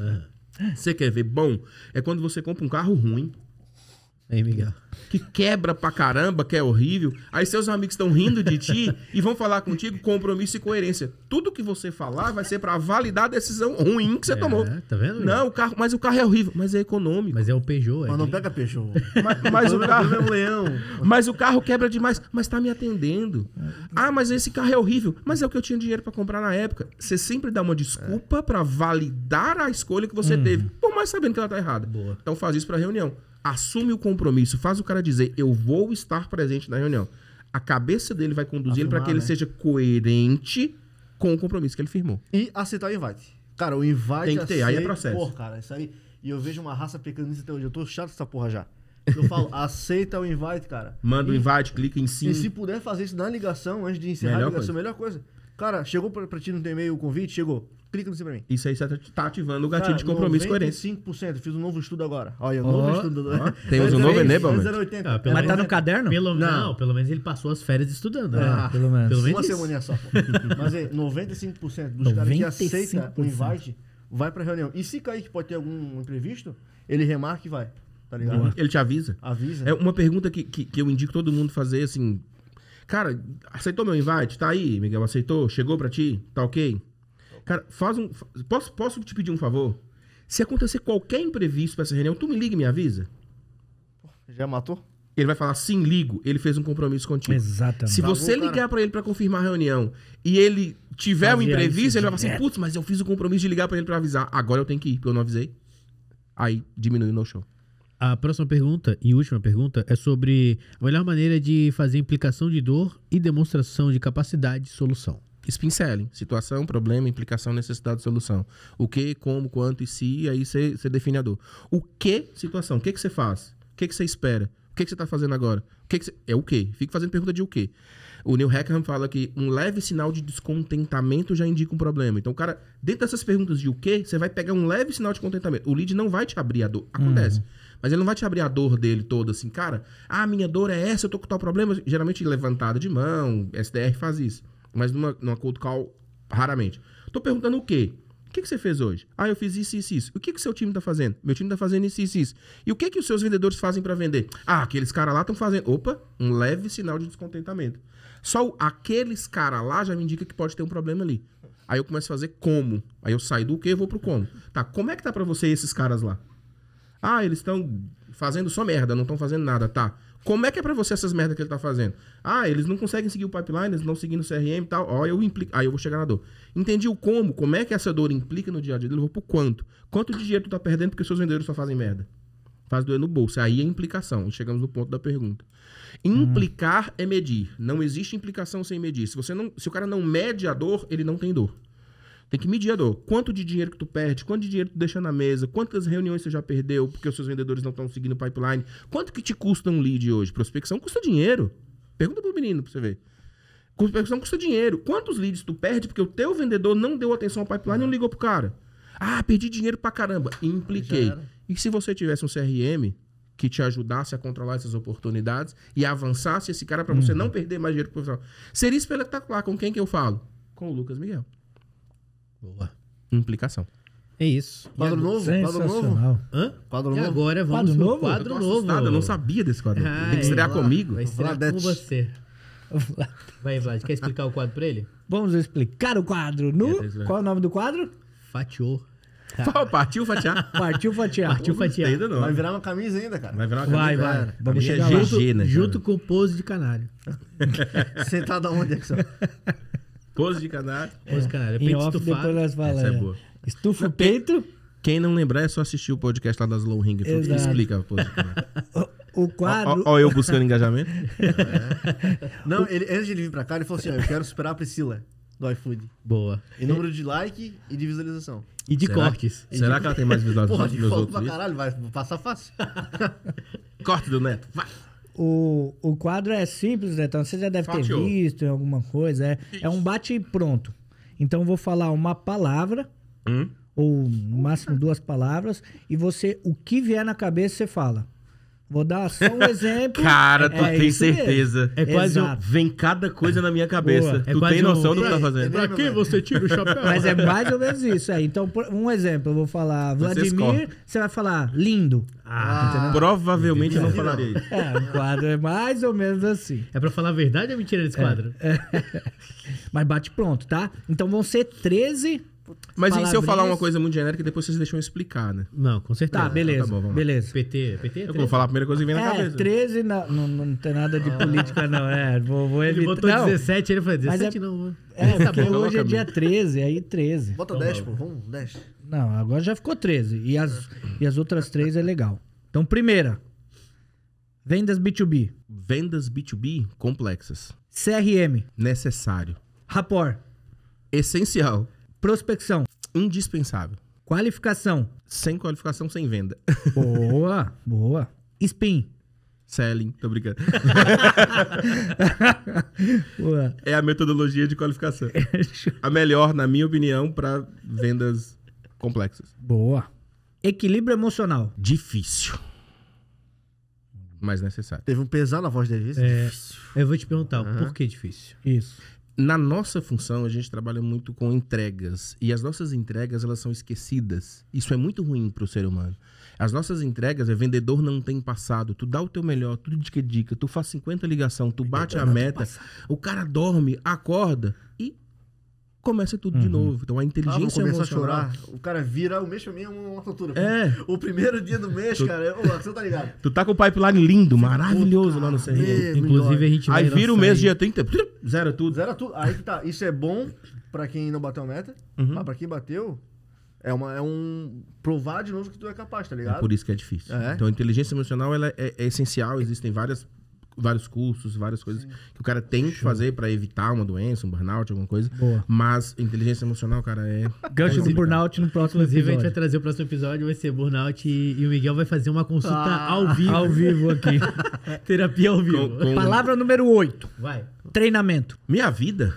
S4: É. Você quer ver? Bom, é quando você compra um carro ruim Aí, Miguel. Que quebra pra caramba, que é horrível. Aí seus amigos estão rindo de ti e vão falar contigo compromisso e coerência. Tudo que você falar vai ser para validar a decisão ruim que você é, tomou. Tá vendo? Miguel? Não, o carro, mas o carro é horrível, mas é econômico. Mas é o Peugeot, é. Mas não pega Peugeot. Mas, mas o carro é um leão. Mas o carro quebra demais, mas tá me atendendo. É. Ah, mas esse carro é horrível, mas é o que eu tinha dinheiro para comprar na época. Você sempre dá uma desculpa é. para validar a escolha que você hum. teve, por mais sabendo que ela tá errada. Boa. Então faz isso para reunião assume o compromisso, faz o cara dizer, eu vou estar presente na reunião. A cabeça dele vai conduzir Afirmar, ele para que ele né? seja coerente com o compromisso que ele firmou.
S3: E aceitar o invite. Cara, o invite... Tem que é ter, aceita, aí é processo. Porra, cara, isso aí... E eu vejo uma raça pecando nisso até hoje. Eu tô chato dessa porra já. Eu falo, <laughs> aceita o invite, cara. Manda o invite, clica em sim. E se puder fazer isso na ligação, antes de encerrar melhor a ligação, coisa. melhor coisa. Cara, chegou pra, pra ti no teu e-mail o convite? Chegou. Clica no sim pra mim.
S4: Isso aí você tá, tá ativando
S3: o gatilho Cara, de compromisso e coerência. 5%, fiz um novo estudo agora. Olha, um novo estudo. ó. <laughs> Temos um novo Enablement. Ah, Mas tá no caderno? Pelo, não.
S1: pelo menos ele passou as férias estudando, né? Ah, pelo menos. Pelo menos Uma
S3: semana só,
S4: <laughs> Mas é,
S3: 95% dos caras que aceitam o invite vai pra reunião. E se cair que pode ter algum imprevisto, ele remarca e vai. Tá ligado? Ele
S4: te avisa. Avisa. É uma pergunta que, que, que eu indico todo mundo fazer, assim. Cara, aceitou meu invite? Tá aí, Miguel, aceitou? Chegou pra ti? Tá ok? Cara, faz um. Posso, posso te pedir um favor? Se acontecer qualquer imprevisto pra essa reunião, tu me liga e me avisa? Já matou? Ele vai falar, sim, ligo. Ele fez um compromisso contigo. Exatamente. Se você ligar para ele para confirmar a reunião e ele tiver Fazia um imprevisto, ele vai falar assim, putz, mas eu fiz o compromisso de ligar para ele para avisar. Agora eu tenho que ir, porque eu não avisei. Aí diminui o no-show.
S1: A próxima pergunta e última pergunta é sobre a melhor maneira de fazer implicação de dor e demonstração de capacidade
S4: de solução espincelem. Situação, problema, implicação, necessidade, solução. O que, como, quanto e se, aí você, define a dor. O que, situação, o que, que você faz? O que, que você espera? O que, que você está fazendo agora? O que, que É o quê? Fico fazendo pergunta de o quê? O Neil Hackham fala que um leve sinal de descontentamento já indica um problema. Então, o cara, dentro dessas perguntas de o quê, você vai pegar um leve sinal de contentamento. O lead não vai te abrir a dor. Uhum. Acontece. Hum. Mas ele não vai te abrir a dor dele toda assim, cara, ah, minha dor é essa, eu tô com tal problema. Geralmente levantada de mão, SDR faz isso. Mas numa, numa cold call, raramente. Tô perguntando o quê? O que, que você fez hoje? Ah, eu fiz isso, isso, isso. O que, que seu time está fazendo? Meu time está fazendo isso, isso, isso. E o que, que os seus vendedores fazem para vender? Ah, aqueles caras lá estão fazendo. Opa, um leve sinal de descontentamento. Só aqueles caras lá já me indica que pode ter um problema ali. Aí eu começo a fazer como. Aí eu saio do quê e vou pro como. Tá, como é que tá para você esses caras lá? Ah, eles estão fazendo só merda, não estão fazendo nada, tá? Como é que é pra você essas merdas que ele tá fazendo? Ah, eles não conseguem seguir o pipeline, eles não seguindo o CRM e tal. Ó, eu implico. Aí eu vou chegar na dor. Entendi o como, como é que essa dor implica no dia a dia dele, eu vou pro quanto. Quanto de dinheiro tu tá perdendo porque seus vendedores só fazem merda? Faz doer no bolso. Aí é implicação. E chegamos no ponto da pergunta. Implicar é medir. Não existe implicação sem medir. Se, você não, se o cara não mede a dor, ele não tem dor. Tem que medir a dor. Quanto de dinheiro que tu perde, quanto de dinheiro tu deixa na mesa, quantas reuniões você já perdeu porque os seus vendedores não estão seguindo o pipeline. Quanto que te custa um lead hoje? Prospecção custa dinheiro. Pergunta pro menino pra você ver. Prospecção custa dinheiro. Quantos leads tu perde porque o teu vendedor não deu atenção ao pipeline e não uhum. ligou pro cara? Ah, perdi dinheiro pra caramba. Impliquei. E se você tivesse um CRM que te ajudasse a controlar essas oportunidades e avançasse esse cara para uhum. você não perder mais dinheiro pro profissional? Seria espetacular. Com quem que eu falo? Com o Lucas Miguel. Boa. Implicação. É isso. Quadro novo? Quadro novo? Hã? Quadro e novo? agora vamos quadro novo? quadro eu novo. eu não sabia desse quadro. Ah, Tem que estrear lá, comigo. Vai estrear Vladete. com
S1: você. Vai, Vlad, quer explicar o quadro
S2: pra ele? Vamos explicar o quadro no... É, Qual é o nome do quadro? Fatiou. Partiu fatiar. Partiu fatiar. Partiu fatiar. Vai virar uma camisa ainda,
S4: cara. Vai virar uma camisa. Vai, vai.
S1: Vamos chegar é GG, junto, né, junto com o pose de canário. Sentado aonde, Axel?
S4: Pose de canário. É. Pose de canário. É peito off, de Depois Essa é, é boa. Estufa o peito. Quem não lembrar é só assistir o podcast lá das Low Ring. Exato. Explica a pose de canário. <laughs> O quadro. Ó, eu buscando engajamento. É.
S3: <laughs> Não, ele, antes de ele vir pra cá, ele falou assim: ó, eu quero superar a Priscila do iFood. Boa. Em número de like e de visualização. E de Será cortes. Será de... que ela tem mais visualizações Porra, que meus outros? Pra caralho, vai passar fácil. <laughs> Corte do Neto. Vai.
S2: O, o quadro é simples, então você já deve Fatiou. ter visto em alguma coisa. É, é um bate pronto. Então vou falar uma palavra, hum? ou no máximo duas palavras, e você, o que vier na cabeça, você fala. Vou dar só um exemplo. <laughs> Cara,
S4: tu é, é tem certeza. Mesmo. É quase um... Vem cada coisa na minha cabeça. Boa, é tu tem noção do que tá fazendo. Pra que você tira o chapéu? Mas é mais ou
S2: menos isso aí. É. Então, um exemplo, eu vou falar Vladimir, você vai falar lindo. Ah, ah provavelmente eu não falaria isso. É, o quadro é mais ou menos assim. É pra falar a verdade ou é mentira desse quadro? É. <laughs> Mas bate pronto, tá? Então vão ser 13 mas palavrinhas... e se eu falar uma coisa
S4: muito genérica e depois vocês deixam eu explicar, né? Não, com certeza. Tá, beleza. Ah, tá bom, beleza. PT, PT é Eu vou falar a primeira coisa que vem é, na cabeça.
S2: 13 não, não, não tem nada de ah. política, não. É, vou, vou evitar. Ele botou não. 17, ele falou 17 é, não, mano. Né? É, tá bom, hoje é dia 13, aí 13. Bota 10, então pô, vamos, 10. Não, agora já ficou 13. E as, e as outras três é legal. Então, primeira.
S4: Vendas B2B. Vendas B2B complexas. CRM. Necessário. Rapor. Essencial. Prospecção. Indispensável. Qualificação. Sem qualificação, sem venda. <laughs> Boa, boa. Spin. Selling, tô brincando. <laughs> boa. É a metodologia de qualificação. <laughs> É, a melhor, na minha opinião, para vendas complexas. Boa. Equilíbrio emocional. Difícil. Mas necessário. Teve um pesar na voz dele. É, eu vou te
S2: perguntar, uhum. por que
S4: difícil? Isso na nossa função a gente trabalha muito com entregas e as nossas entregas elas são esquecidas. Isso é muito ruim para o ser humano. As nossas entregas é vendedor não tem passado, tu dá o teu melhor, tu dica dica, tu faz 50 ligação, tu bate a meta, o cara dorme, acorda e começa tudo uhum. de novo. Então a inteligência ah, começa a chorar.
S3: O cara vira o mês pra mim é uma tortura. É. O primeiro dia do mês, tu, cara, ô, você tá ligado?
S4: Tu tá com o pipeline lindo, tá maravilhoso Puta, lá no CRM. Inclusive a gente Aí vira o mês aí. dia 30, zera tudo. Zera
S3: tudo. Aí que tá, isso é bom pra quem não bateu a meta, uhum. mas ah, pra quem bateu, é, uma, é um provar de novo que tu é capaz, tá é ligado? É por isso que é difícil. É. Então, a
S4: inteligência emocional ela é, é essencial, existem várias vários cursos, várias coisas Sim. que o cara tem Show. que fazer para evitar uma doença, um burnout, alguma coisa. Boa. Mas inteligência emocional, cara, é. Gancho do é burnout no próximo Inclusive, episódio. a gente vai trazer
S1: o próximo episódio, vai ser burnout e, e o Miguel vai fazer uma consulta ah. ao vivo. Ao vivo aqui.
S4: <laughs> Terapia ao vivo. Com, com... Palavra
S2: número 8. Vai.
S4: Treinamento. Minha vida.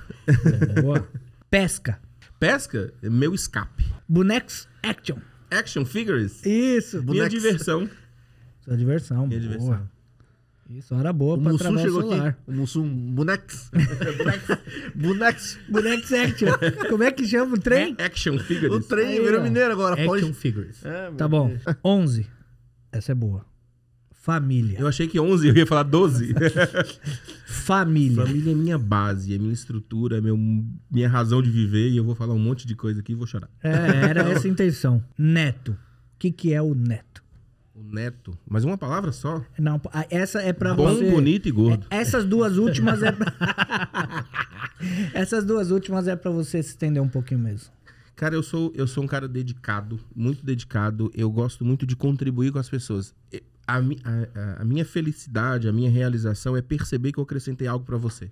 S4: <laughs> Boa. Pesca. Pesca meu escape. Bonecos action. Action figures. Isso, Minha bonecos. diversão. Sua diversão. Minha boa. diversão.
S2: Isso,
S3: hora boa para trabalhar chegou solar. Aqui, o Mussum, Bunex.
S4: Bunex.
S2: <laughs> Bunex Action. Como é que chama o trem? É action Figures. O trem Aí, virou ó. mineiro agora. Action pode... Figures. Ah, é, tá bom. 11. Essa é boa. Família.
S4: Eu achei que 11, eu ia falar 12. <laughs> Família. Família é minha base, é minha estrutura, é meu, minha razão de viver e eu vou falar um monte de coisa aqui e vou chorar. É, era <laughs> tá essa
S2: a intenção. Neto. O que, que é o neto?
S4: O neto. Mas uma palavra só? Não, essa é pra Bom, você. bonito e gordo. É, essas duas últimas é pra...
S2: <laughs> Essas duas últimas é pra você se estender um pouquinho mesmo.
S4: Cara, eu sou, eu sou um cara dedicado, muito dedicado. Eu gosto muito de contribuir com as pessoas. A, a, a minha felicidade, a minha realização é perceber que eu acrescentei algo para você.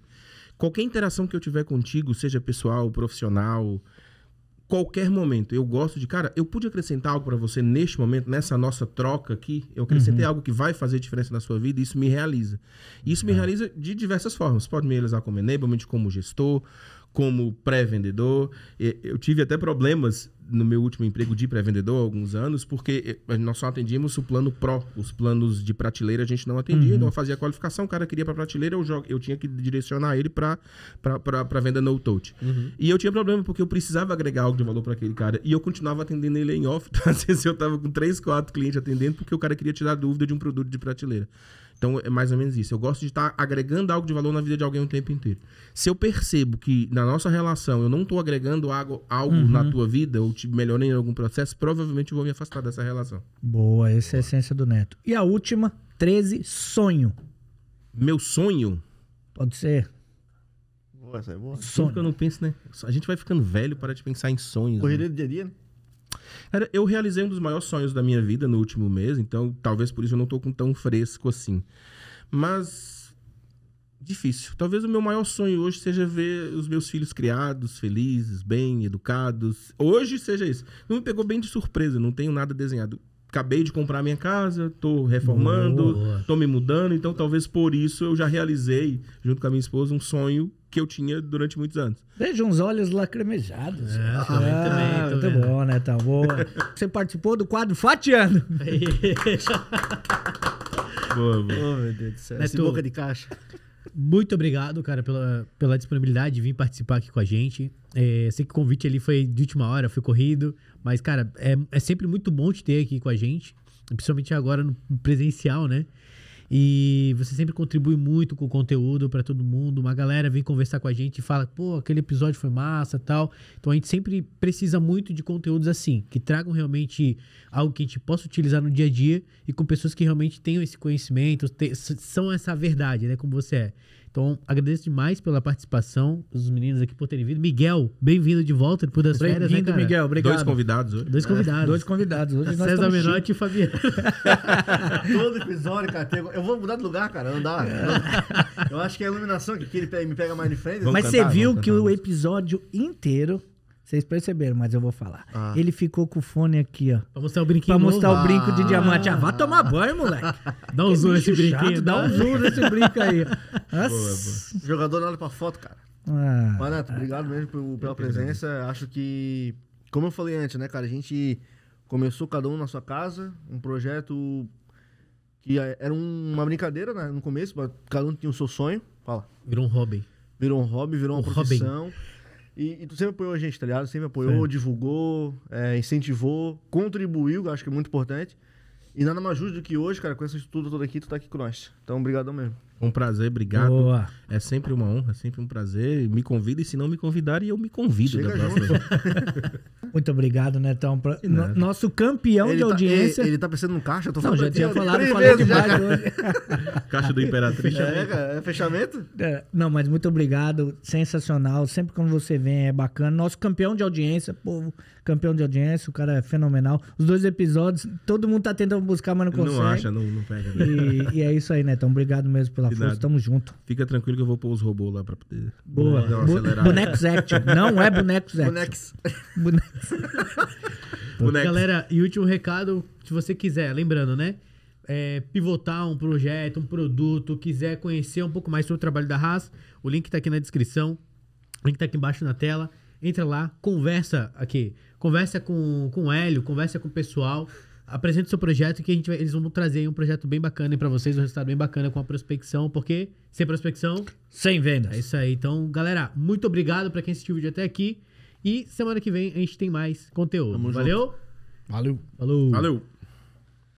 S4: Qualquer interação que eu tiver contigo, seja pessoal, profissional, qualquer momento. Eu gosto de, cara, eu pude acrescentar algo para você neste momento, nessa nossa troca aqui. Eu acrescentei uhum. algo que vai fazer diferença na sua vida e isso me realiza. E isso me tá. realiza de diversas formas. Pode me realizar como enablement, como gestor, como pré-vendedor. Eu tive até problemas no meu último emprego de pré-vendedor há alguns anos, porque nós só atendíamos o plano pró, Os planos de prateleira a gente não atendia, uhum. não fazia qualificação. O cara queria para prateleira, eu, eu tinha que direcionar ele para venda no touch. Uhum. E eu tinha problema, porque eu precisava agregar algo de valor para aquele cara. E eu continuava atendendo ele em off. Então, <laughs> às vezes eu tava com três, quatro clientes atendendo, porque o cara queria tirar dúvida de um produto de prateleira. Então é mais ou menos isso. Eu gosto de estar agregando algo de valor na vida de alguém o tempo inteiro. Se eu percebo que na nossa relação eu não estou agregando algo, algo uhum. na tua vida ou te melhorando em algum processo, provavelmente eu vou me afastar dessa relação.
S2: Boa, essa é a essência do Neto. E a última, 13, sonho.
S4: Meu sonho? Pode ser. Boa, essa é boa. Sonho. que eu não penso, né? A gente vai ficando velho para de pensar em sonhos. Né? Correria né? do dia a dia, né? eu realizei um dos maiores sonhos da minha vida no último mês, então talvez por isso eu não estou com tão fresco assim. Mas difícil. Talvez o meu maior sonho hoje seja ver os meus filhos criados, felizes, bem educados. Hoje seja isso. Não me pegou bem de surpresa, não tenho nada desenhado. Acabei de comprar minha casa, estou reformando, estou me mudando, então talvez por isso eu já realizei, junto com a minha esposa, um sonho que eu tinha durante muitos anos.
S2: Veja uns olhos lacrimejados. É, ah, também, ah, também, também. Tá bom, né? Tá bom. <laughs> Você participou do quadro Fatiando. <laughs>
S1: boa, boa. Oh, meu Deus
S3: do céu.
S2: Neto, boca de caixa.
S1: Muito obrigado, cara, pela, pela disponibilidade de vir participar aqui com a gente. É, sei que o convite ali foi de última hora, foi corrido. Mas, cara, é, é sempre muito bom te ter aqui com a gente. Principalmente agora no presencial, né? E você sempre contribui muito com o conteúdo para todo mundo. Uma galera vem conversar com a gente e fala, pô, aquele episódio foi massa tal. Então a gente sempre precisa muito de conteúdos assim, que tragam realmente algo que a gente possa utilizar no dia a dia e com pessoas que realmente tenham esse conhecimento, são essa verdade, né? Como você é. Então, agradeço demais pela participação dos meninos aqui por terem vindo. Miguel, bem-vindo de volta por das férias, né, cara? Miguel, obrigado. Dois convidados hoje. Dois convidados. É, dois
S2: convidados hoje. César Menotti e Fabiano.
S3: <laughs> Todo episódio, cara, eu vou mudar de lugar, cara, andar. É. Eu acho que é a iluminação que ele me pega mais de frente. Vamos Mas cantar, você viu que
S2: o episódio inteiro vocês perceberam, mas eu vou falar. Ah. Ele ficou com o fone aqui, ó. Pra mostrar o brinquinho. Pra mostrar novo. o brinco de ah. diamante. Ah, vai tomar banho, moleque. <laughs> dá um zoom nesse brinquinho. Dá
S1: um zoom nesse brinco aí. <laughs> Boa, boa.
S3: Jogador não olha pra foto, cara. Ah, mas, Neto, obrigado mesmo pela presença. Acho que, como eu falei antes, né, cara? A gente começou cada um na sua casa, um projeto que é, era uma brincadeira né, no começo, cada um tinha o seu sonho. Fala. Virou um hobby. Virou um hobby, virou uma o profissão. Robin. E, e, tu sempre apoiou a gente, tá ligado? Sempre apoiou, Sim. divulgou, é, incentivou, contribuiu, acho que é muito importante. E nada mais justo do que hoje, cara, com essa estrutura toda aqui, tu tá aqui com nós. Então,
S4: obrigadão mesmo. Um prazer, obrigado. Boa. É sempre uma honra, é sempre um prazer. Me convida e se não me convidarem, eu me convido Chega da
S2: <laughs> Muito obrigado, Netão. Pra... Nosso campeão ele de tá, audiência. Ele, ele tá pensando no caixa, eu tô Não, já tinha falado, falei é demais já... hoje. <laughs>
S3: caixa do Imperatriz. É,
S2: é fechamento? É, não, mas muito obrigado. Sensacional. Sempre quando você vem é bacana. Nosso campeão de audiência, povo, campeão de audiência, o cara é fenomenal. Os dois episódios, todo mundo tá tentando buscar, mas não consegue. Não acha, não, não pega. Né? E, e é isso aí, Netão.
S4: Obrigado mesmo pela Combinado. tamo junto. Fica tranquilo que eu vou pôr os robôs lá pra poder. Boa. Bo bonecos Action. Não é bonecos Action.
S1: Bonecos. <laughs> bonecos. <laughs> bonecos. Galera, e último recado, se você quiser, lembrando, né? É, pivotar um projeto, um produto, quiser conhecer um pouco mais sobre o trabalho da Haas, o link tá aqui na descrição. O link tá aqui embaixo na tela. Entra lá, conversa aqui. Conversa com, com o Hélio, conversa com o pessoal. Apresente o seu projeto que a gente vai, eles vão trazer um projeto bem bacana para vocês, um resultado bem bacana com a prospecção, porque sem prospecção, sem vendas. É isso aí. Então, galera, muito obrigado para quem assistiu o vídeo até aqui e semana que vem a gente tem mais conteúdo. Tamo Valeu? Junto.
S3: Valeu. Falou. Valeu.